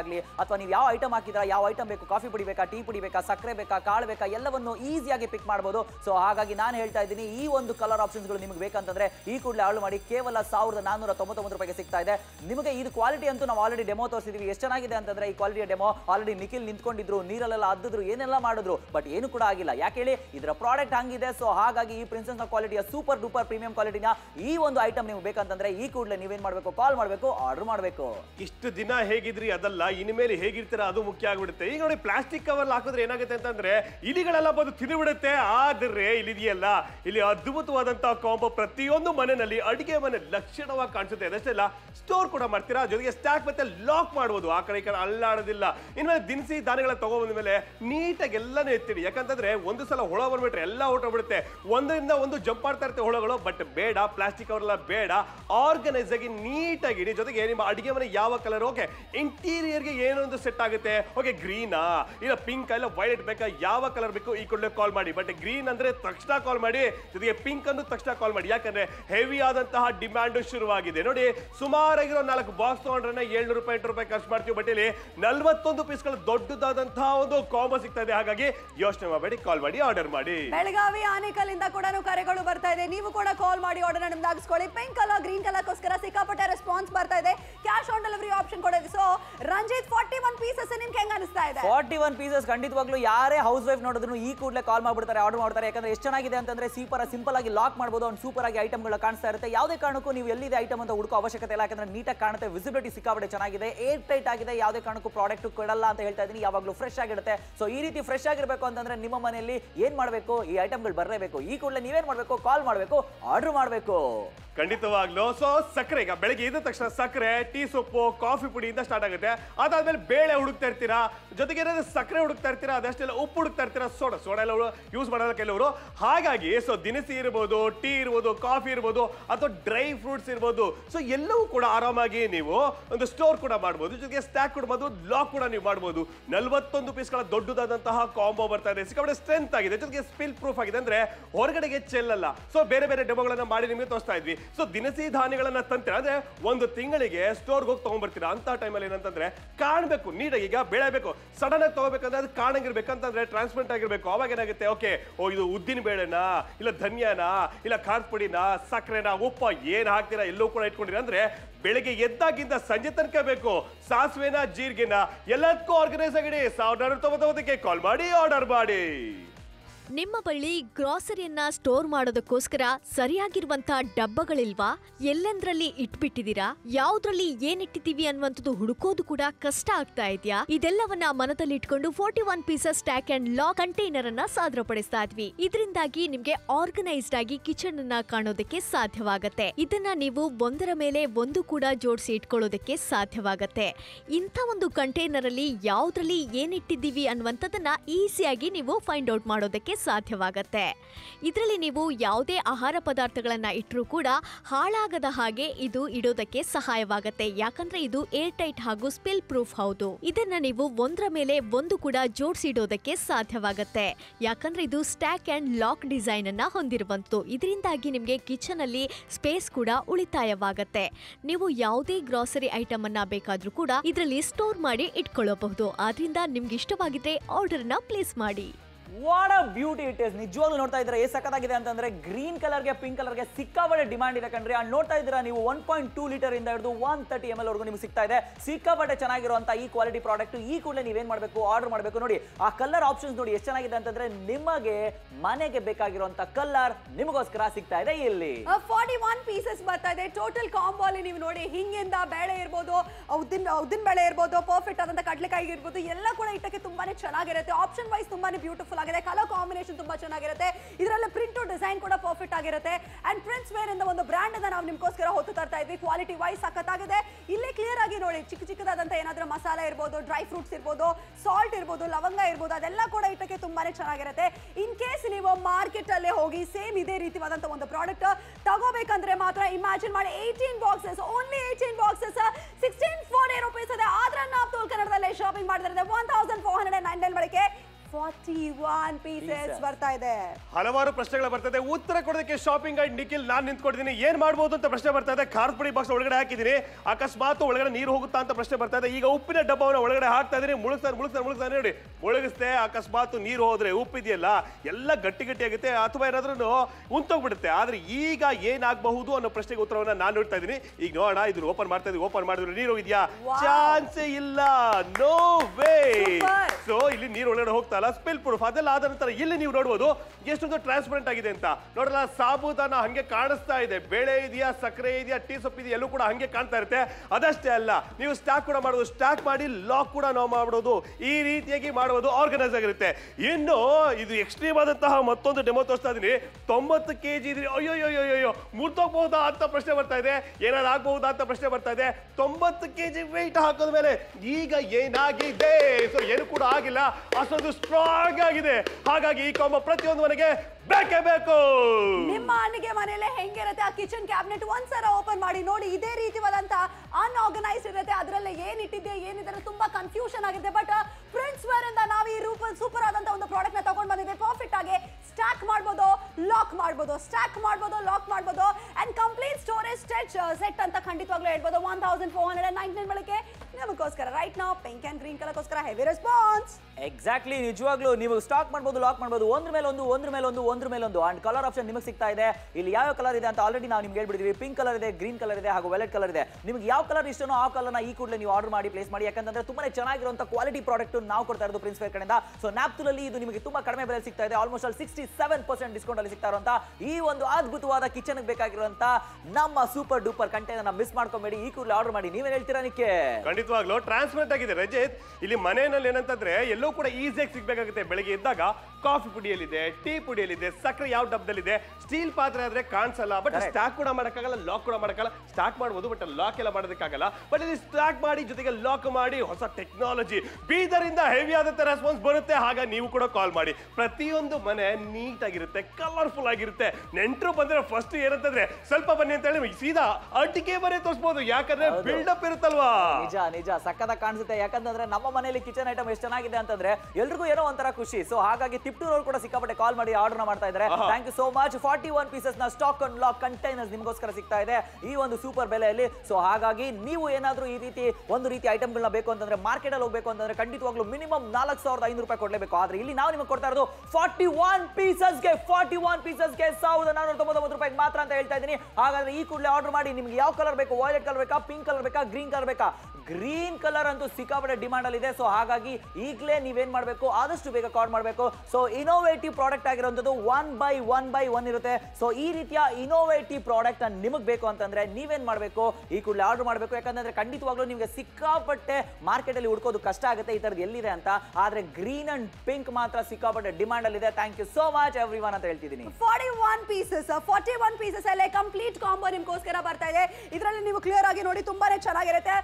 ಆಗಲಿ ಅಥವಾ ನೀವು ಯಾವ ಐಟಮ್ ಹಾಕಿದ್ರ ಯಾವ ಐಟಮ್ ಬೇಕು ಕಾಫಿ ಪುಡಿ ಟೀ ಪುಡಿ ಸಕ್ಕರೆ ಬೇಕಾ ಕಾಳು ಬೇಕಾ ಎಲ್ಲವನ್ನು ಈಸಿಯಾಗಿ ಪಿಕ್ ಮಾಡಬಹುದು ಸೊ ಹಾಗಾಗಿ ನಾನು ಹೇಳ್ತಾ ಇದ್ದೀನಿ ಈ ಒಂದು ಕಲರ್ ಆಪ್ಷನ್ಸ್ಗಳು ನಿಮಗೆ ಬೇಕಂತಂದ್ರೆ ಈ ಕೂಡಲೇ ಹಾಳು ಮಾಡಿ ಕೇವಲ ಸಾವಿರದ ನಾನ್ನೂರ ತೊಂಬತ್ತೊಂಬತ್ತು ರೂಪಾಯಿಗೆ ಸಿಗ್ತಾ ಇದೆ ನಿಮಗೆ ಇದು ಕ್ವಾಲಿಟಿ ಅಂತೂ ನಾವು ಆಲ್ರೆಡಿ ಡೆಮೋ ತೋರಿಸಿದ್ವಿ ಎಷ್ಟು ಚೆನ್ನಾಗಿದೆ ಅಂತಂದ್ರೆ ಈ ಕ್ವಾಲಿಟಿಯ ಡೆಮೋ ಆಲ್ರೆಡಿ ನಿಖಿಲ್ ನಿಂತ್ಕೊಂಡಿದ್ರು ನೀರಲ್ಲೆಲ್ಲ ಅದ್ದಿದ್ರು ಏನೆಲ್ಲ ಮಾಡಿದ್ರು ಬಟ್ ಏನು ಕೂಡ ಆಗಿಲ್ಲ ಯಾಕೆ ಹೇಳಿ ಇದರ ಪ್ರಾಡಕ್ಟ್ ಹಂಗಿದೆ ಸೊ ಹಾಗಾಗಿ ಈ ಪ್ರಿನ್ಸನ್ಸ್ ಕ್ವಾಲಿಟಿಯ ಸೂಪರ್ ಡೂಪರ್ ಪ್ರೀಮಿಯಂ ಕ್ವಾಲಿಟಿನ ಈ ಒಂದು ಐಟಮ್ ನಿಮ್ಗೆ ಬೇಕಂತಂದ್ರೆ ಈ ಕೂಡಲೇ ನೀವೇನ್ ಮಾಡಬೇಕು ಕಾಲ್ ಮಾಡಬೇಕು ಆರ್ಡರ್ ಮಾಡಬೇಕು ಇಷ್ಟು ದಿನ ಹೇಗಿದ್ರಿ ಅದಲ್ಲ ಇನ್ಮೇಲೆ ಹೇಗಿರ್ತೀರಾ ಅದು ಮುಖ್ಯ ಆಗ್ಬಿಡುತ್ತೆ ಈಗ ನೋಡಿ ಪ್ಲಾಸ್ಟಿಕ್ ಕವರ್ ಹಾಕಿದ್ರೆ ಏನಾಗುತ್ತೆ ಅಂತಂದ್ರೆ ಇಲಿಗಳೆಲ್ಲ ಬಂದು ತಿಂದುಬಿಡುತ್ತೆ ಆದ್ರೆ ಇಲ್ಲಿದೆಯಲ್ಲ ಇಲ್ಲಿ ಅದ್ಭುತವಾದಂತಹ ಕಾಂಬ ಪ್ರತಿಯೊಂದು ಮನೆಯಲ್ಲಿ ಅಡಿಗೆ ಮನೆ ಲಕ್ಷಣವಾಗಿ ಕಾಣಿಸುತ್ತೆ ಅದಷ್ಟೇ ಅಲ್ಲ ಸ್ಟೋರ್ ಕೂಡ ಮಾಡ್ತೀರಾ ಜೊತೆಗೆ ಸ್ಟ್ಯಾಕ್ ಮತ್ತೆ ಲಾಕ್ ಮಾಡಬಹುದು ಆ ಕಡೆ ಈ ಕಡೆ ಅಲ್ಲಾಡೋದಿಲ್ಲ ಇನ್ಮೇಲೆ ದಿನಸಿ ಧಾನ್ಯಗಳ ತಗೊಬಂದ ಮೇಲೆ ನೀಟಾಗಿ ಎಲ್ಲಾನು ಎತ್ತಿಡಿ ಯಾಕಂತಂದ್ರೆ ಒಂದು ಸಲ ಹೊಳ ಬಿಟ್ರೆ ಎಲ್ಲ ಹೊಟ್ಟೋಗ್ಬಿಡುತ್ತೆ ಒಂದರಿಂದ ಒಂದು ಜಂಪ್ ಮಾಡ್ತಾ ಇರುತ್ತೆ ಹುಳಗಳು ಬಟ್ ಬೇಡ ಪ್ಲಾಸ್ಟಿಕ್ ಅವರೆಲ್ಲ ಬೇಡ ಆರ್ಗನೈಸ್ ಆಗಿ ನೀಟಾಗಿ ಇಡಿ ಜೊತೆಗೆ ನಿಮ್ಮ ಅಡುಗೆ ಮನೆ ಯಾವ ಕಲರ್ ಓಕೆ ಇಂಟೀರಿಯರ್ಗೆ ಏನೊಂದು ಸೆಟ್ ಆಗುತ್ತೆ ಓಕೆ ಗ್ರೀನಾ ಇಲ್ಲ ಪಿಂಕ್ ಇಲ್ಲ ವೈಲೆಟ್ ಬೇಕಾ ಯಾವ ಕಲರ್ ಬೇಕು ಈ ಕೂಡಲೇ ಕಾಲ್ ಮಾಡಿ ಬಟ್ ಗ್ರೀನ್ ಅಂದ್ರೆ ತಕ್ಷಣ ಕಾಲ್ ಮಾಡಿ ಜೊತೆಗೆ ಪಿಂಕ್ ಅನ್ನು ತಕ್ಷಣ ಕಾಲ್ ಮಾಡಿ ಯಾಕಂದ್ರೆ ಹೆವಿ ಆದಂತಹ ಡಿಮ್ಯಾಂಡ್ ಶುರುವಾಗಿದೆ ನೋಡಿ ಸುಮಾರಾಗಿರೋ ನಾಲ್ಕು ಬಾಕ್ಸ್ ತಗೊಂಡ್ರೆ ಏಳ್ನೂರು ರೂಪಾಯಿ ಎಂಟು ರೂಪಾಯಿ ಖರ್ಚು ಮಾಡ್ತೀವಿ ಬಟ್ ಇಲ್ಲಿ ನಲ್ವತ್ತೊಂದು ಪೀಸ್ಗಳು ದೊಡ್ಡದಾದಂತಹ ಒಂದು ಕಾಂಬೋ ಸಿಗ್ತದೆ ಹಾಗಾಗಿ ಯೋಚನೆ ಮಾಡಬೇಡಿ ಕಾಲ್ ಮಾಡಿ ಆರ್ಡರ್ ಮಾಡಿ ಬೆಳಗಾವಿ ಆನೇಕಲ್ ಇಂದ ಕೂಡ ಕರೆಗಳು ಬರ್ತಾ ಇದೆ ನೀವು ಕೂಡ ಕಾಲ್ ಮಾಡಿ ಆರ್ಡರ್ ನಮ್ದಾಗಿಸ್ಕೊಳ್ಳಿ ಪಿಂಕ್ ಕಲರ್ ಗ್ರೀನ್ ಕಲರ್ಗೋಸ್ಕರ ಸಿಕ್ಕಾಪಟ್ಟೆ ರೆಸ್ಪಾನ್ಸ್ ಬರ್ತಾ ಇದೆ ಕ್ಯಾಶ್ ಆನ್ ಡೆಲಿವರಿ ಆಪ್ಷನ್ ಕೂಡ ಇದೆ so Ranjit forty one pieces ನಿಮ್ಗೆ ಹೆಂಗ್ ಅನಿಸ್ತಾ ಇದೆ ಫಾರ್ಟಿ ಒನ್ ಪೀಸಸ್ ಖಂಡಿತವಾಗ್ಲೂ ಯಾರೇ ಹೌಸ್ ವೈಫ್ ನೋಡಿದ್ರು ಈ ಕೂಡಲೇ ಕಾಲ್ ಮಾಡ್ಬಿಡ್ತಾರೆ ಆರ್ಡರ್ ಮಾಡ್ತಾರೆ ಯಾಕಂದ್ರೆ ಎಷ್ಟು ಚೆನ್ನಾಗಿದೆ ಅಂತಂದ್ರೆ ಸೂಪರ್ ಸಿಂಪಲ್ ಆಗಿ ಲಾಕ್ ಮಾಡಬಹುದು ಅವ್ನು ಸೂಪರ್ ಆಗಿ ಐಟಮ್ ಗಳು ಕಾಣಿಸ್ತಾ ಇರುತ್ತೆ ಯಾವುದೇ ಕಾರಣಕ್ಕೂ ನೀವು ಎಲ್ಲಿದೆ ಐಟಮ್ ಅಂತ ಹುಡುಕೋ ಅವಶ್ಯಕತೆ ಇಲ್ಲ ಯಾಕಂದ್ರೆ ನೀಟಾಗಿ ಕಾಣುತ್ತೆ ವಿಸಿಬಿಲಿಟಿ ಸಿಕ್ಕಾಪಟ್ಟೆ ಚೆನ್ನಾಗಿದೆ ಏರ್ ಟೈಟ್ ಆಗಿದೆ ಯಾವುದೇ ಕಾರಣಕ್ಕೂ ಪ್ರಾಡಕ್ಟ್ ಕೊಡಲ್ಲ ಅಂತ ಹೇಳ್ತಾ ಇದೀನಿ ಯಾವಾಗಲೂ ಫ್ರೆಶ್ ಆಗಿರುತ್ತೆ ಸೊ ಈ ರೀತಿ ಫ್ರೆಶ್ ಆಗಿರಬೇಕು ಅಂತಂದ್ರೆ ನಿಮ್ಮ ಮನೆಯಲ್ಲಿ ಏನ್ ಮಾಡಬೇಕು ಮಾಡಬೇಕು ಈ ಐಟಮ್ಗಳು ಬರಲೇಬೇಕು ಈ ಕೂಡಲೇ ನೀವೇನು ಮಾಡಬೇಕು ಕಾಲ್ ಮಾಡಬೇಕು ಆರ್ಡರ್ ಮಾಡಬೇಕು ಖಂಡಿತವಾಗ್ಲು ಸೊ ಸಕ್ಕರೆ ಈಗ ಬೆಳಗ್ಗೆ ಇದ್ದ ತಕ್ಷಣ ಸಕ್ಕರೆ ಟೀ ಸೊಪ್ಪು ಕಾಫಿ ಪುಡಿಯಿಂದ ಸ್ಟಾರ್ಟ್ ಆಗುತ್ತೆ ಅದಾದ್ಮೇಲೆ ಬೇಳೆ ಹುಡುಕ್ತಾ ಇರ್ತೀರಾ ಜೊತೆಗೆ ಸಕ್ಕರೆ ಹುಡುಕ್ತಾ ಇರ್ತೀರಾ ಅದಷ್ಟೆಲ್ಲ ಉಪ್ಪು ಹುಡುಕ್ತಾ ಇರ್ತೀರಾ ಸೋಡ ಸೋಡ ಎಲ್ಲ ಯೂಸ್ ಮಾಡೋಲ್ಲ ಕೆಲವರು ಹಾಗಾಗಿ ಸೊ ದಿನಸಿ ಇರ್ಬೋದು ಟೀ ಇರ್ಬೋದು ಕಾಫಿ ಇರ್ಬೋದು ಅಥವಾ ಡ್ರೈ ಫ್ರೂಟ್ಸ್ ಇರ್ಬೋದು ಸೊ ಎಲ್ಲವೂ ಕೂಡ ಆರಾಮಾಗಿ ನೀವು ಒಂದು ಸ್ಟೋರ್ ಕೂಡ ಮಾಡ್ಬೋದು ಜೊತೆಗೆ ಸ್ಟ್ಯಾಕ್ ಕೂಡ ಮಾಡ್ಬೋದು ಲಾಕ್ ಕೂಡ ನೀವು ಮಾಡ್ಬೋದು ನಲ್ವತ್ತೊಂದು ಪೀಸ್ಗಳ ದೊಡ್ಡದಾದಂತಹ ಕಾಂಬೋ ಬರ್ತಾ ಇದೆ ಸಿಕ್ಕಾಪಟ್ಟೆ ಸ್ಟ್ರೆಂತ್ ಆಗಿದೆ ಜೊತೆಗೆ ಸ್ಪಿಲ್ ಪ್ರೂಫ್ ಆಗಿದೆ ಅಂದ್ರೆ ಹೊರಗಡೆಗೆ ಚೆಲ್ಲಲ್ಲ ಸೊ ಬೇರೆ ಬೇರೆ ಡೆಮೋಗಳನ್ನ ಮಾಡಿ ನಿಮಗೆ ತೋರಿಸ್ತಾ ಇದ್ವಿ ಸೊ ದಿನಸಿ ಧಾನ್ಯಗಳನ್ನ ತಂತೀರ ಅಂದ್ರೆ ಒಂದು ತಿಂಗಳಿಗೆ ಸ್ಟೋರ್ಗೆ ಹೋಗಿ ತಗೊಂಡ್ಬರ್ತೀರಾ ಅಂತ ಟೈಮಲ್ಲಿ ಏನಂತಂದ್ರೆ ಕಾಣಬೇಕು ನೀಟಾಗಿ ಈಗ ಬೆಳೆಬೇಕು ಸಡನ್ ಆಗಿ ತಗೋಬೇಕಂದ್ರೆ ಅದು ಕಾಣಂಗಿರ್ಬೇಕಂತಂದ್ರೆ ಟ್ರಾನ್ಸ್ಪರೆಂಟ್ ಆಗಿರ್ಬೇಕು ಅವಾಗ ಏನಾಗುತ್ತೆ ಓಕೆ ಓ ಇದು ಉದ್ದಿನ ಬೇಳೆನಾ ಇಲ್ಲ ಧನ್ಯನಾ ಇಲ್ಲ ಖಾರದ ಪುಡಿನಾ ಸಕ್ಕರೆನಾ ಉಪ್ಪ ಏನು ಹಾಕ್ತೀರಾ ಎಲ್ಲೂ ಕೂಡ ಇಟ್ಕೊಂಡಿರ ಅಂದ್ರೆ ಬೆಳಿಗ್ಗೆ ಎದ್ದಾಗಿಂದ ಸಂಜೆ ತನಕ ಬೇಕು ಸಾಸಿವೆನ ಜೀರಿಗೆನ ಎಲ್ಲದಕ್ಕೂ ಆರ್ಗನೈಸ್ ಆಗಿಡಿ ಸಾವಿರದ ತೊಂಬತ್ತೊಂಬತ್ತಕ್ಕೆ ಕಾಲ್ ಮಾಡಿ ಆರ್ಡರ್ ಮಾಡಿ ನಿಮ್ಮ ಬಳಿ ಗ್ರಾಸರಿಯನ್ನ ಸ್ಟೋರ್ ಮಾಡೋದಕ್ಕೋಸ್ಕರ ಸರಿಯಾಗಿರುವಂತ ಡಬ್ಬಗಳಿಲ್ವಾ ಎಲ್ಲೆಂದ್ರಲ್ಲಿ ಇಟ್ಬಿಟ್ಟಿದ್ದೀರಾ ಯಾವ್ದ್ರಲ್ಲಿ ಏನ್ ಇಟ್ಟಿದ್ದೀವಿ ಅನ್ನುವಂಥದ್ದು ಹುಡುಕೋದು ಕೂಡ ಕಷ್ಟ ಆಗ್ತಾ ಇದೆಯಾ ಇದೆಲ್ಲವನ್ನ ಮನದಲ್ಲಿ ಇಟ್ಕೊಂಡು forty one pieces stack and lock container ಅನ್ನ ಸಾದರಪಡಿಸ್ತಾ ಇದ್ವಿ ಇದರಿಂದಾಗಿ ನಿಮ್ಗೆ ಆರ್ಗನೈಸ್ಡ್ ಆಗಿ ಕಿಚನ್ ಅನ್ನ ಕಾಣೋದಕ್ಕೆ ಸಾಧ್ಯವಾಗತ್ತೆ ಇದನ್ನ ನೀವು ಒಂದರ ಮೇಲೆ ಒಂದು ಕೂಡ ಜೋಡಿಸಿ ಇಟ್ಕೊಳ್ಳೋದಕ್ಕೆ ಸಾಧ್ಯವಾಗತ್ತೆ ಇಂಥ ಒಂದು ಕಂಟೈನರ್ ಅಲ್ಲಿ ಯಾವ್ದ್ರಲ್ಲಿ ಏನಿಟ್ಟಿದ್ದೀವಿ ಅನ್ನುವಂಥದ್ದನ್ನ ಈಸಿಯಾಗಿ ನೀವು ಫೈಂಡ್ ಔಟ್ ಮಾಡೋದಕ್ಕೆ ಮಾಡೋದಕ್ಕೆ ಸಾಧ್ಯವಾಗತ್ತೆ ಇದರಲ್ಲಿ ನೀವು ಯಾವುದೇ ಆಹಾರ ಪದಾರ್ಥಗಳನ್ನು ಇಟ್ಟರೂ ಕೂಡ ಹಾಳಾಗದ ಹಾಗೆ ಇದು ಇಡೋದಕ್ಕೆ ಸಹಾಯವಾಗುತ್ತೆ ಯಾಕಂದ್ರೆ ಇದು ಏರ್ ಟೈಟ್ ಹಾಗೂ ಸ್ಪಿಲ್ ಪ್ರೂಫ್ ಹೌದು ಇದನ್ನ ನೀವು ಒಂದರ ಮೇಲೆ ಒಂದು ಕೂಡ ಜೋಡಿಸಿಡೋದಕ್ಕೆ ಸಾಧ್ಯವಾಗುತ್ತೆ ಯಾಕಂದ್ರೆ ಇದು ಸ್ಟ್ಯಾಕ್ ಅಂಡ್ ಲಾಕ್ ಡಿಸೈನ್ ಅನ್ನ ಹೊಂದಿರುವಂತು ಇದರಿಂದಾಗಿ ನಿಮಗೆ ಕಿಚನ್ ಅಲ್ಲಿ ಸ್ಪೇಸ್ ಕೂಡ ಉಳಿತಾಯವಾಗುತ್ತೆ ನೀವು ಯಾವುದೇ ಗ್ರಾಸರಿ ಐಟಮ್ ಅನ್ನ ಬೇಕಾದ್ರೂ ಕೂಡ ಇದರಲ್ಲಿ ಸ್ಟೋರ್ ಮಾಡಿ ಇಟ್ಕೊಳ್ಳಬಹುದು ಆದ್ರಿಂದ ನಿಮ್ಗೆ ಇಷ್ಟವಾಗಿದ್ರೆ ಆರ್ಡರ್ನ ಪ್ಲೇಸ್ ಮಾಡಿ ವಾಟ್ ಬ್ಯೂಟಿ ಇಟ್ ಇಸ್ ನಿಜವಾಗ್ಲೂ ನೋಡ್ತಾ ಇದ್ರೆ ಏ ಅಂತಂದ್ರೆ ಗ್ರೀನ್ ಕಲರ್ಗೆ ಪಿಂಕ್ ಕಲರ್ಗೆ ಸಿಕ್ಕಾಪಟ್ಟೆ ಡಿಮಾಂಡ್ ಇದೆ ಕಣ್ರಿ ಅಲ್ಲಿ ನೋಡ್ತಾ ಇದ್ದೀರಾ ನೀವು ಒನ್ ಪಾಯಿಂಟ್ ಟೂ ಲೀಟರ್ ಇಂದ ಹಿಡಿದು ಒನ್ ತರ್ಟಿ ಎಮ್ ಎಲ್ ವರ್ಗೂ ನಿಮ್ಗೆ ಸಿಗ್ತಾ ಇದೆ ಸಿಕ್ಕಾಪಟ್ಟೆ ಚೆನ್ನಾಗಿರುವಂತ ಈ ಕ್ವಾಲಿಟಿ ಪ್ರಾಡಕ್ಟ್ ಈ ಕೂಡಲೇ ನೀವೇನ್ ಮಾಡಬೇಕು ಆರ್ಡರ್ ಮಾಡಬೇಕು ನೋಡಿ ಆ ಕಲರ್ ಆಪ್ಷನ್ಸ್ ನೋಡಿ ಎಷ್ಟು ಚೆನ್ನಾಗಿದೆ ಅಂತಂದ್ರೆ ನಿಮಗೆ ಮನೆಗೆ ಬೇಕಾಗಿರುವಂತ ಕಲರ್ ನಿಮಗೋಸ್ಕರ ಸಿಗ್ತಾ ಇದೆ ಇಲ್ಲಿ ಫಾರ್ಟಿ ಒನ್ ಪೀಸಸ್ ಬರ್ತಾ ಇದೆ ಟೋಟಲ್ ಕಾಂಬೋ ಅಲ್ಲಿ ನೀವು ನೋಡಿ ಹಿಂಗಿಂದ ಬೇಳೆ ಇರ್ಬೋದು ಉದ್ದಿನ ಉದ್ದಿನ ಬೇಳೆ ಇರ್ಬೋದು ಪರ್ಫೆಕ್ಟ್ ಆದಂತ ಕಡಲೆಕಾಯಿ ಇರ್ಬೋದು ಎಲ್ಲ ಕೂಡ ಇಟ್ಟಕ್ಕೆ ತುಂಬಾನೇ ಚೆನ್ನಾಗಿರುತ್ತೆ ಆಪ್ಷನ್ ವೈಸ್ ತುಂಬಾನೇ ಬ್ಯೂಟಿಫುಲ್ ಲಭ್ಯವಾಗಿದೆ ಕಲರ್ ಕಾಂಬಿನೇಷನ್ ತುಂಬಾ ಚೆನ್ನಾಗಿರುತ್ತೆ ಇದರಲ್ಲಿ ಪ್ರಿಂಟ್ ಡಿಸೈನ್ ಕೂಡ ಪರ್ಫೆಕ್ಟ್ ಆಗಿರುತ್ತೆ ಅಂಡ್ ಪ್ರಿನ್ಸ್ ವೇರ್ ಇಂದ ಒಂದು ಬ್ರಾಂಡ್ ಅನ್ನ ನಾವು ನಿಮ್ಗೋಸ್ಕರ ಹೊತ್ತು ತರ್ತಾ ಇದ್ವಿ ಕ್ವಾಲಿಟಿ ವೈಸ್ ಸಖತ್ತಾಗಿದೆ ಇಲ್ಲಿ ಕ್ಲಿಯರ್ ಆಗಿ ನೋಡಿ ಚಿಕ್ಕ ಚಿಕ್ಕದಾದಂತ ಏನಾದ್ರೂ ಮಸಾಲ ಇರ್ಬೋದು ಡ್ರೈ ಫ್ರೂಟ್ಸ್ ಇರ್ಬೋದು ಸಾಲ್ಟ್ ಇರ್ಬೋದು ಲವಂಗ ಇರ್ಬೋದು ಅದೆಲ್ಲ ಕೂಡ ಇಟ್ಟಕ್ಕೆ ತುಂಬಾನೇ ಚೆನ್ನಾಗಿರುತ್ತೆ ಇನ್ ಕೇಸ್ ನೀವು ಮಾರ್ಕೆಟ್ ಅಲ್ಲೇ ಹೋಗಿ ಸೇಮ್ ಇದೇ ರೀತಿವಾದಂತ ಒಂದು ಪ್ರಾಡಕ್ಟ್ ತಗೋಬೇಕಂದ್ರೆ ಮಾತ್ರ ಇಮ್ಯಾಜಿನ್ ಮಾಡಿ eighteen boxes only eighteen boxes sixteen forty rupees ಇದೆ ಆದ್ರೆ ನಾವು ತೋಲ್ ಕನ್ನಡದಲ್ಲೇ ಶಾಪಿಂಗ್ ಮಾಡಿದ್ರೆ one thousand four hundred nine ಬಳಕೆ ಪೀಸಸ್ ಬರ್ತಾ ಇದೆ ಹಲವಾರು ಪ್ರಶ್ನೆಗಳು ಬರ್ತದೆ ಉತ್ತರ ಕೊಡೋದಕ್ಕೆ ಶಾಪಿಂಗ್ ಗೈಡ್ ನಿಖಿಲ್ ನಾನು ನಿಂತ್ಕೊಂಡಿದ್ದೀನಿ ಏನ್ ಮಾಡಬಹುದು ಅಂತ ಪ್ರಶ್ನೆ ಬರ್ತಾ ಇದೆ ಖಾರದ ಪುಡಿ ಬಾಕ್ಸ್ ಒಳಗಡೆ ಹಾಕಿದೀನಿ ಅಕಸ್ಮಾತ್ ಒಳಗಡೆ ನೀರು ಹೋಗುತ್ತಾ ಅಂತ ಪ್ರಶ್ನೆ ಬರ್ತಾ ಇದೆ ಈಗ ಉಪ್ಪಿನ ಡಬ್ಬವನ್ನು ಒಳಗಡೆ ಹಾಕ್ತಾ ಇದೀನಿ ಮುಳುಗ್ತಾರೆ ಮುಳುಗ್ತಾರೆ ಮುಳುಗ್ತಾರೆ ನೋಡಿ ಮುಳುಗಿಸ್ತೆ ಅಕಸ್ಮಾತ್ ನೀರು ಹೋದ್ರೆ ಉಪ್ಪಿದೆಯಲ್ಲ ಎಲ್ಲ ಗಟ್ಟಿ ಗಟ್ಟಿ ಆಗುತ್ತೆ ಅಥವಾ ಏನಾದ್ರೂ ಉಂಟೋಗ್ಬಿಡುತ್ತೆ ಆದ್ರೆ ಈಗ ಏನಾಗಬಹುದು ಅನ್ನೋ ಪ್ರಶ್ನೆಗೆ ಉತ್ತರವನ್ನ ನಾನು ನೋಡ್ತಾ ಇದೀನಿ ಈಗ ನೋಡ ಇದ್ರು ಓಪನ್ ಮಾಡ್ತಾ ಇದ್ದೀವಿ ಓಪನ್ ಮಾಡಿದ್ರೆ ನೀರು ಇದೆಯಾ ಚಾನ್ಸ್ ಇಲ್ಲ ನೋ ವೇ ಸೊ ಇಲ್ಲಿ ನೀರು ಒಳಗಡೆ ಹೋಗ್ತಾ ಅಂತಾರಲ್ಲ ಸ್ಪಿಲ್ ಪ್ರೂಫ್ ಅದೆಲ್ಲ ಆದ ನಂತರ ಇಲ್ಲಿ ನೀವು ನೋಡಬಹುದು ಎಷ್ಟೊಂದು ಟ್ರಾನ್ಸ್ಪರೆಂಟ್ ಆಗಿದೆ ಅಂತ ನೋಡಲ್ಲ ಸಾಬೂದಾನ ಹಂಗೆ ಕಾಣಿಸ್ತಾ ಇದೆ ಬೇಳೆ ಇದೆಯಾ ಸಕ್ಕರೆ ಇದೆಯಾ ಟೀ ಸೊಪ್ಪು ಇದೆಯಾ ಎಲ್ಲೂ ಕೂಡ ಹಂಗೆ ಕಾಣ್ತಾ ಇರುತ್ತೆ ಅದಷ್ಟೇ ಅಲ್ಲ ನೀವು ಸ್ಟಾಕ್ ಕೂಡ ಮಾಡೋದು ಸ್ಟಾಕ್ ಮಾಡಿ ಲಾಕ್ ಕೂಡ ನಾವು ಮಾಡೋದು ಈ ರೀತಿಯಾಗಿ ಮಾಡುವುದು ಆರ್ಗನೈಸ್ ಆಗಿರುತ್ತೆ ಇನ್ನು ಇದು ಎಕ್ಸ್ಟ್ರೀಮ್ ಆದಂತಹ ಮತ್ತೊಂದು ಡೆಮೋ ತೋರಿಸ್ತಾ ಇದೀನಿ ತೊಂಬತ್ತು ಕೆ ಜಿ ಇದ್ರಿ ಅಯ್ಯೋ ಅಯ್ಯೋ ಅಯ್ಯೋ ಮುರ್ತೋಗ್ಬಹುದಾ ಅಂತ ಪ್ರಶ್ನೆ ಬರ್ತಾ ಇದೆ ಏನಾದ್ರು ಆಗ್ಬಹುದಾ ಅಂತ ಪ್ರಶ್ನೆ ಬರ್ತಾ ಇದೆ ತೊಂಬತ್ತು ಕೆ ಜಿ ವೆಯ್ಟ್ ಹಾಕೋದ ಮೇಲೆ ಈಗ ಏನಾಗಿದೆ ಸೊ ಏನು ಕೂಡ ಆಗಿಲ್ಲ ಅಷ್ಟೊಂದು ಸ್ಟ್ರಾಂಗ್ ಆಗಿದೆ ಹಾಗಾಗಿ ಈ ಕಾಂಬೋ ಪ್ರತಿಯೊಂದು ಮನೆಗೆ ಬೇಕೇ ಬೇಕು ನಿಮ್ಮ ಅಲ್ಲಿಗೆ ಮನೆಯಲ್ಲೇ ಹೆಂಗಿರುತ್ತೆ ಆ ಕಿಚನ್ ಕ್ಯಾಬಿನೆಟ್ ಒಂದ್ಸಲ ಓಪನ್ ಮಾಡಿ ನೋಡಿ ಇದೇ ರೀತಿವಾದಂತಹ ಅನ್ಆರ್ಗನೈಸ್ ಇರುತ್ತೆ ಅದರಲ್ಲಿ ಏನಿಟ್ಟಿದೆ ಏನಿದ್ರೆ ತುಂಬಾ ಕನ್ಫ್ಯೂಷನ್ ಆಗಿದೆ ಬಟ್ ಫ್ರೆಂಡ್ಸ್ ವೇರ್ ಇಂದ ನಾವು ಈ ರೂಪ ಸೂಪರ್ ಆದಂತ ಒಂದು ಪ್ರಾಡಕ್ಟ್ ನ ತಗೊಂಡ್ ಬಂದಿದೆ ಪರ್ಫೆಕ್ಟ್ ಆಗಿ ಸ್ಟ್ಯಾಕ್ ಮಾಡ್ಬೋದು ಲಾಕ್ ಮಾಡ್ಬೋದು ಸ್ಟ್ಯಾಕ್ ಮಾಡ್ಬೋದು ಲಾಕ್ ಮಾಡ್ಬೋದು ಅಂಡ್ ಕಂಪ್ಲೀಟ್ ಸ್ಟೋರೇಜ್ ಸೆಟ್ ಅಂತ ಖಂಡಿತವಾಗ್ಲೂ ಹೇಳ್ಬೋದು one thousand four hundred nineteen ಬಳಕೆ ನಮಗೋಸ್ಕರ ರೈಟ್ ನಾವು ಪಿಂಕ್ ಅಂಡ್ ಗ್ರೀನ್ ಕಲರ್ಗೋಸ್ಕರ ಹೆವಿ ರೆಸ್ಪಾನ್ಸ್ ಎಕ್ಸಾಕ್ಟ್ಲಿ ನಿಜವಾಗ್ಲೂ ನೀವು ಸ್ಟಾಕ್ ಮಾಡಬಹುದು ಲಾಕ್ ಮಾಡಬಹುದು ಒಂದ್ರ ಮೇಲೆ ಒಂದು ಒಂದ್ರ ಮೇಲೆ ಒಂದು ಒಂದ್ರ ಮೇಲೆ ಒಂದು ಅಂಡ್ ಕಲರ್ ಆಪ್ಷನ್ ನಿಮಗೆ ಸಿಗ್ತಾ ಇದೆ ಇಲ್ಲಿ ಯಾವ ಕಲರ್ ಇದೆ ಅಂತ ಆಲ್ರೆಡಿ ನಾವು ನಿಮ್ಗೆ ಹೇಳ್ಬಿಡ್ತೀವಿ ಪಿಂಕ್ ಕಲರ್ ಇದೆ ಗ್ರೀನ್ ಕಲರ್ ಇದೆ ಹಾಗೂ ವೆಲೆಟ್ ಕಲರ್ ಇದೆ ನಿಮ್ಗೆ ಯಾವ ಕಲರ್ ಇಷ್ಟನೋ ಆ ಕಲರ್ನ ಈ ಕೂಡಲೇ ನೀವು ಆರ್ಡರ್ ಮಾಡಿ ಪ್ಲೇಸ್ ಮಾಡಿ ಯಾಕಂದ್ರೆ ತುಂಬಾ ಚೆನ್ನಾಗಿರುವಂತ ಕ್ವಾಲಿಟಿ ಪ್ರಾಡಕ್ಟ್ ನಾವು ಕೊಡ್ತಾ ಇರೋದು ಪ್ರಿನ್ಸ್ ಕಡೆಯಿಂದ ಸೊ ನ್ಯಾಪ್ತುಲಲ್ಲಿ ಇದು ನಿಮಗೆ ತುಂಬಾ ಕಡಿಮೆ ಬೆಲೆ ಸಿಗ್ತಾ ಇದೆ ಆಲ್ಮೋಸ್ಟ್ ಅಲ್ಲಿ ಸಿಕ್ಸ್ಟಿ ಸೆವೆನ್ ಪರ್ಸೆಂಟ್ ಡಿಸ್ಕೌಂಟ್ ಅಲ್ಲಿ ಸಿಗ್ತಾ ಇರುವಂತ ಈ ಒಂದು ಅದ್ಭುತವಾದ ಕಿಚನ್ ಬೇಕಾಗಿರುವಂತ ನಮ್ಮ ಸೂಪರ್ ಡೂಪರ್ ಕಂಟೆಂಟ್ ಮಿಸ್ ಮಾಡ್ಕೊಬೇಡಿ ಈ ಕೂಡಲೇ ಆರ್ಡರ್ ಮಾಡಿ ನೀವೇ ಹೇಳ್ತೀರಾ ನಿಕ್ಕೆ ಖಂಡಿತ ನಿಜವಾಗ್ಲೂ ಟ್ರಾನ್ಸ್ಪರೆಂಟ್ ಆಗಿದೆ ರಜಿತ್ ಇಲ್ಲಿ ಮನೆಯಲ್ಲಿ ಏನಂತಂದ್ರೆ ಎಲ್ಲೂ ಕೂಡ ಈಸಿಯಾಗಿ ಸಿಗ್ಬೇಕಾಗುತ್ತೆ ಬೆಳಗ್ಗೆ ಇದ್ದಾಗ ಕಾಫಿ ಪುಡಿಯಲ್ಲಿದೆ ಟೀ ಪುಡಿಯಲ್ಲಿದೆ ಸಕ್ಕರೆ ಯಾವ ಇದೆ ಸ್ಟೀಲ್ ಪಾತ್ರೆ ಆದ್ರೆ ಕಾಣಿಸಲ್ಲ ಬಟ್ ಸ್ಟಾಕ್ ಕೂಡ ಮಾಡೋಕ್ಕಾಗಲ್ಲ ಲಾಕ್ ಕೂಡ ಮಾಡೋಕ್ಕಾಗಲ್ಲ ಸ್ಟಾಕ್ ಮಾಡ್ಬೋದು ಬಟ್ ಲಾಕ್ ಎಲ್ಲ ಮಾಡೋದಕ್ಕಾಗಲ್ಲ ಬಟ್ ಇಲ್ಲಿ ಸ್ಟಾಕ್ ಮಾಡಿ ಜೊತೆಗೆ ಲಾಕ್ ಮಾಡಿ ಹೊಸ ಟೆಕ್ನಾಲಜಿ ಬೀದರಿಂದ ಹೆವಿ ಆದಂತ ರೆಸ್ಪಾನ್ಸ್ ಬರುತ್ತೆ ಆಗ ನೀವು ಕೂಡ ಕಾಲ್ ಮಾಡಿ ಪ್ರತಿಯೊಂದು ಮನೆ ನೀಟಾಗಿರುತ್ತೆ ಕಲರ್ಫುಲ್ ಆಗಿರುತ್ತೆ ನೆಂಟರು ಬಂದ್ರೆ ಫಸ್ಟ್ ಏನಂತಂದ್ರೆ ಸ್ವಲ್ಪ ಬನ್ನಿ ಅಂತ ಹೇಳಿ ಸೀದಾ ಅಟಿಕೆ ಮನೆ ತೋರಿಸಬಹುದು ಯಾಕಂದ್ರೆ ಬಿಲ್ಡಪ್ ಇರುತ್ತಲ್ವಾ ನಿಜ ಸಕ್ಕದ ಕಾಣಿಸುತ್ತೆ ಯಾಕಂತಂದ್ರೆ ನಮ್ಮ ಮನೆಯಲ್ಲಿ ಕಿಚನ್ ಐಟಮ್ ಎಷ್ಟು ಚೆನ್ನಾಗಿದೆ ಅಂತಂದ್ರೆ ಎಲ್ರಿಗೂ ಏನೋ ಒಂಥರ ಖುಷಿ ಸೊ ಹಾಗಾಗಿ ತಿಪ್ಟೂರವ್ರು ಕೂಡ ಸಿಕ್ಕಾಪಟ್ಟೆ ಕಾಲ್ ಮಾಡಿ ಆರ್ಡರ್ ಮಾಡ್ತಾ ಇದ್ದಾರೆ thank you so much forty one pieces ನ ಸ್ಟಾಕ್ ಅಂಡ್ ಲಾಕ್ ಕಂಟೈನರ್ಸ್ ನಿಮಗೋಸ್ಕರ ಸಿಗ್ತಾ ಇದೆ ಈ ಒಂದು ಸೂಪರ್ ಬೆಲೆಯಲ್ಲಿ ಸೊ ಹಾಗಾಗಿ ನೀವು ಏನಾದರೂ ಈ ರೀತಿ ಒಂದು ರೀತಿ ಐಟಮ್ಗಳನ್ನ ಬೇಕು ಅಂತಂದ್ರೆ ಮಾರ್ಕೆಟ್ ಅಲ್ಲಿ ಹೋಗಬೇಕು ಅಂತಂದ್ರೆ ಖಂಡಿತವಾಗ್ಲೂ ಮಿನಿಮಮ್ ನಾಲ್ಕು ಸಾವಿರದ ಐನೂರು ರೂಪಾಯಿ ಕೊಡಲೇಬೇಕು ಆದ್ರೆ ಇಲ್ಲಿ ನಾವು ನಿಮಗೆ ಕೊಡ್ತಾ ಇರೋದು ಫಾರ್ಟಿ ಒನ್ ಪೀಸಸ್ಗೆ ಫಾರ್ಟಿ ಒನ್ ಪೀಸಸ್ಗೆ ಸಾವಿರದ ನಾನೂರ ತೊಂಬತ್ತೊಂಬತ್ತು ಮಾತ್ರ ಅಂತ ಹೇಳ್ತಾ ಇದ್ದೀನಿ ಹಾಗಾದ್ರೆ ಈ ಕೂಡಲೇ ಆರ್ಡರ್ ಮಾಡಿ ನಿಮ್ಗೆ ಯಾವ ಕಲರ್ ಬೇಕು ವೈಲೆಟ್ ಕಲರ್ ಬೇಕಾ ಪಿಂಕ್ ಕಲರ್ ಬೇಕಾ ಗ್ರೀನ್ ಕಲರ್ ಬೇಕಾ ಗ್ರೀನ್ ಕಲರ್ ಅಂತೂ ಸಿಕ್ಕಾಪಟ್ಟೆ ಡಿಮಾಂಡ್ ಅಲ್ಲಿ ಇದೆ ಸೊ ಹಾಗಾಗಿ ಈಗಲೇ ನೀವೇನ್ ಮಾಡಬೇಕು ಆದಷ್ಟು ಬೇಗ ಕಾಲ್ ಮಾಡಬೇಕು ಸೊ ಇನೋವೇಟಿವ್ ಪ್ರಾಡಕ್ಟ್ ಆಗಿರುವಂತದ್ದು one by one by one ಇರುತ್ತೆ ಸೊ ಈ ರೀತಿಯ ಇನೋವೇಟಿವ್ ಪ್ರಾಡಕ್ಟ್ ನಿಮಗೆ ಬೇಕು ಅಂತಂದ್ರೆ ನೀವೇನ್ ಮಾಡಬೇಕು ಈ ಕೂಡಲೇ ಆರ್ಡರ್ ಮಾಡಬೇಕು ಯಾಕಂದ್ರೆ ಖಂಡಿತವಾಗ್ಲೂ ನಿಮಗೆ ಸಿಕ್ಕಾಪಟ್ಟೆ ಮಾರ್ಕೆಟ್ ಅಲ್ಲಿ ಹುಡ್ಕೋದು ಕಷ್ಟ ಆಗುತ್ತೆ ಈ ತರದ್ ಎಲ್ಲಿದೆ ಅಂತ ಆದ್ರೆ ಗ್ರೀನ್ ಅಂಡ್ ಪಿಂಕ್ ಮಾತ್ರ ಸಿಕ್ಕಾಪಟ್ಟೆ ಡಿಮಾಂಡ್ ಅಲ್ಲಿ ಇದೆ thank you so much every one ಅಂತ ಹೇಳ್ತಿದ್ದೀನಿ forty one pieces forty one one pieces ಅಲ್ಲೇ ಕಂಪ್ಲೀಟ್ ಕಾಂಬೋ ನಿಮ್ಗೋಸ್ಕರ ಬರ್ತಾ ಇದೆ ಇದರಲ್ಲಿ ನೀವು ಕ್ಲಿಯರ್ ಆಗಿ ನೋಡಿ ತುಂಬಾನೇ ಚೆನ್ನಾಗಿರುತ್ತೆ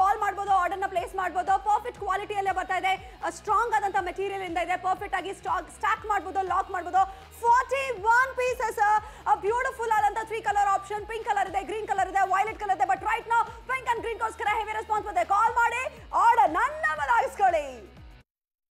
ಕಾಲ್ ಮಾಡ್ಬೋದು ನ ಪ್ಲೇಸ್ ಮಾಡ್ಬೋದು ಪರ್ಫೆಕ್ಟ್ ಅಲ್ಲೇ ಬರ್ತಾ ಇದೆ ಸ್ಟ್ರಾಂಗ್ ಆದಂಥ ಮೆಟೀರಿಯಲ್ ಇಂದ ಇದೆ ಪರ್ಫೆಕ್ಟ್ ಆಗಿ ಸ್ಟಾಕ್ ಸ್ಟಾಕ್ ಮಾಡ್ಬೋದು ಲಾಕ್ ಮಾಡ್ಬೋದು ಫಾರ್ಟಿ ಒನ್ ಪೀಸಸ್ ಬ್ಯೂಟಿಫುಲ್ ಆದಂಥ three colour option pink colour ಇದೆ ಗ್ರೀನ್ ಕಲರ್ ಇದೆ ವೈಲೆಟ್ ಕಲರ್ ಇದೆ ಬಟ್ ರೈಟ್ ನಾವು ಪಿಂಕ್ ಅಂಡ್ ಗ್ರೀನ್ಗೋಸ್ಕರ ಹೆವಿ ರೆಸ್ಪಾನ್ಸ್ ಬಂದಿದೆ ಕಾಲ್ ಮಾಡಿ ಆರ್ಡರ್ ನನ್ನ ಬದಾಗಿಸ್ಕೊಳ್ಳಿ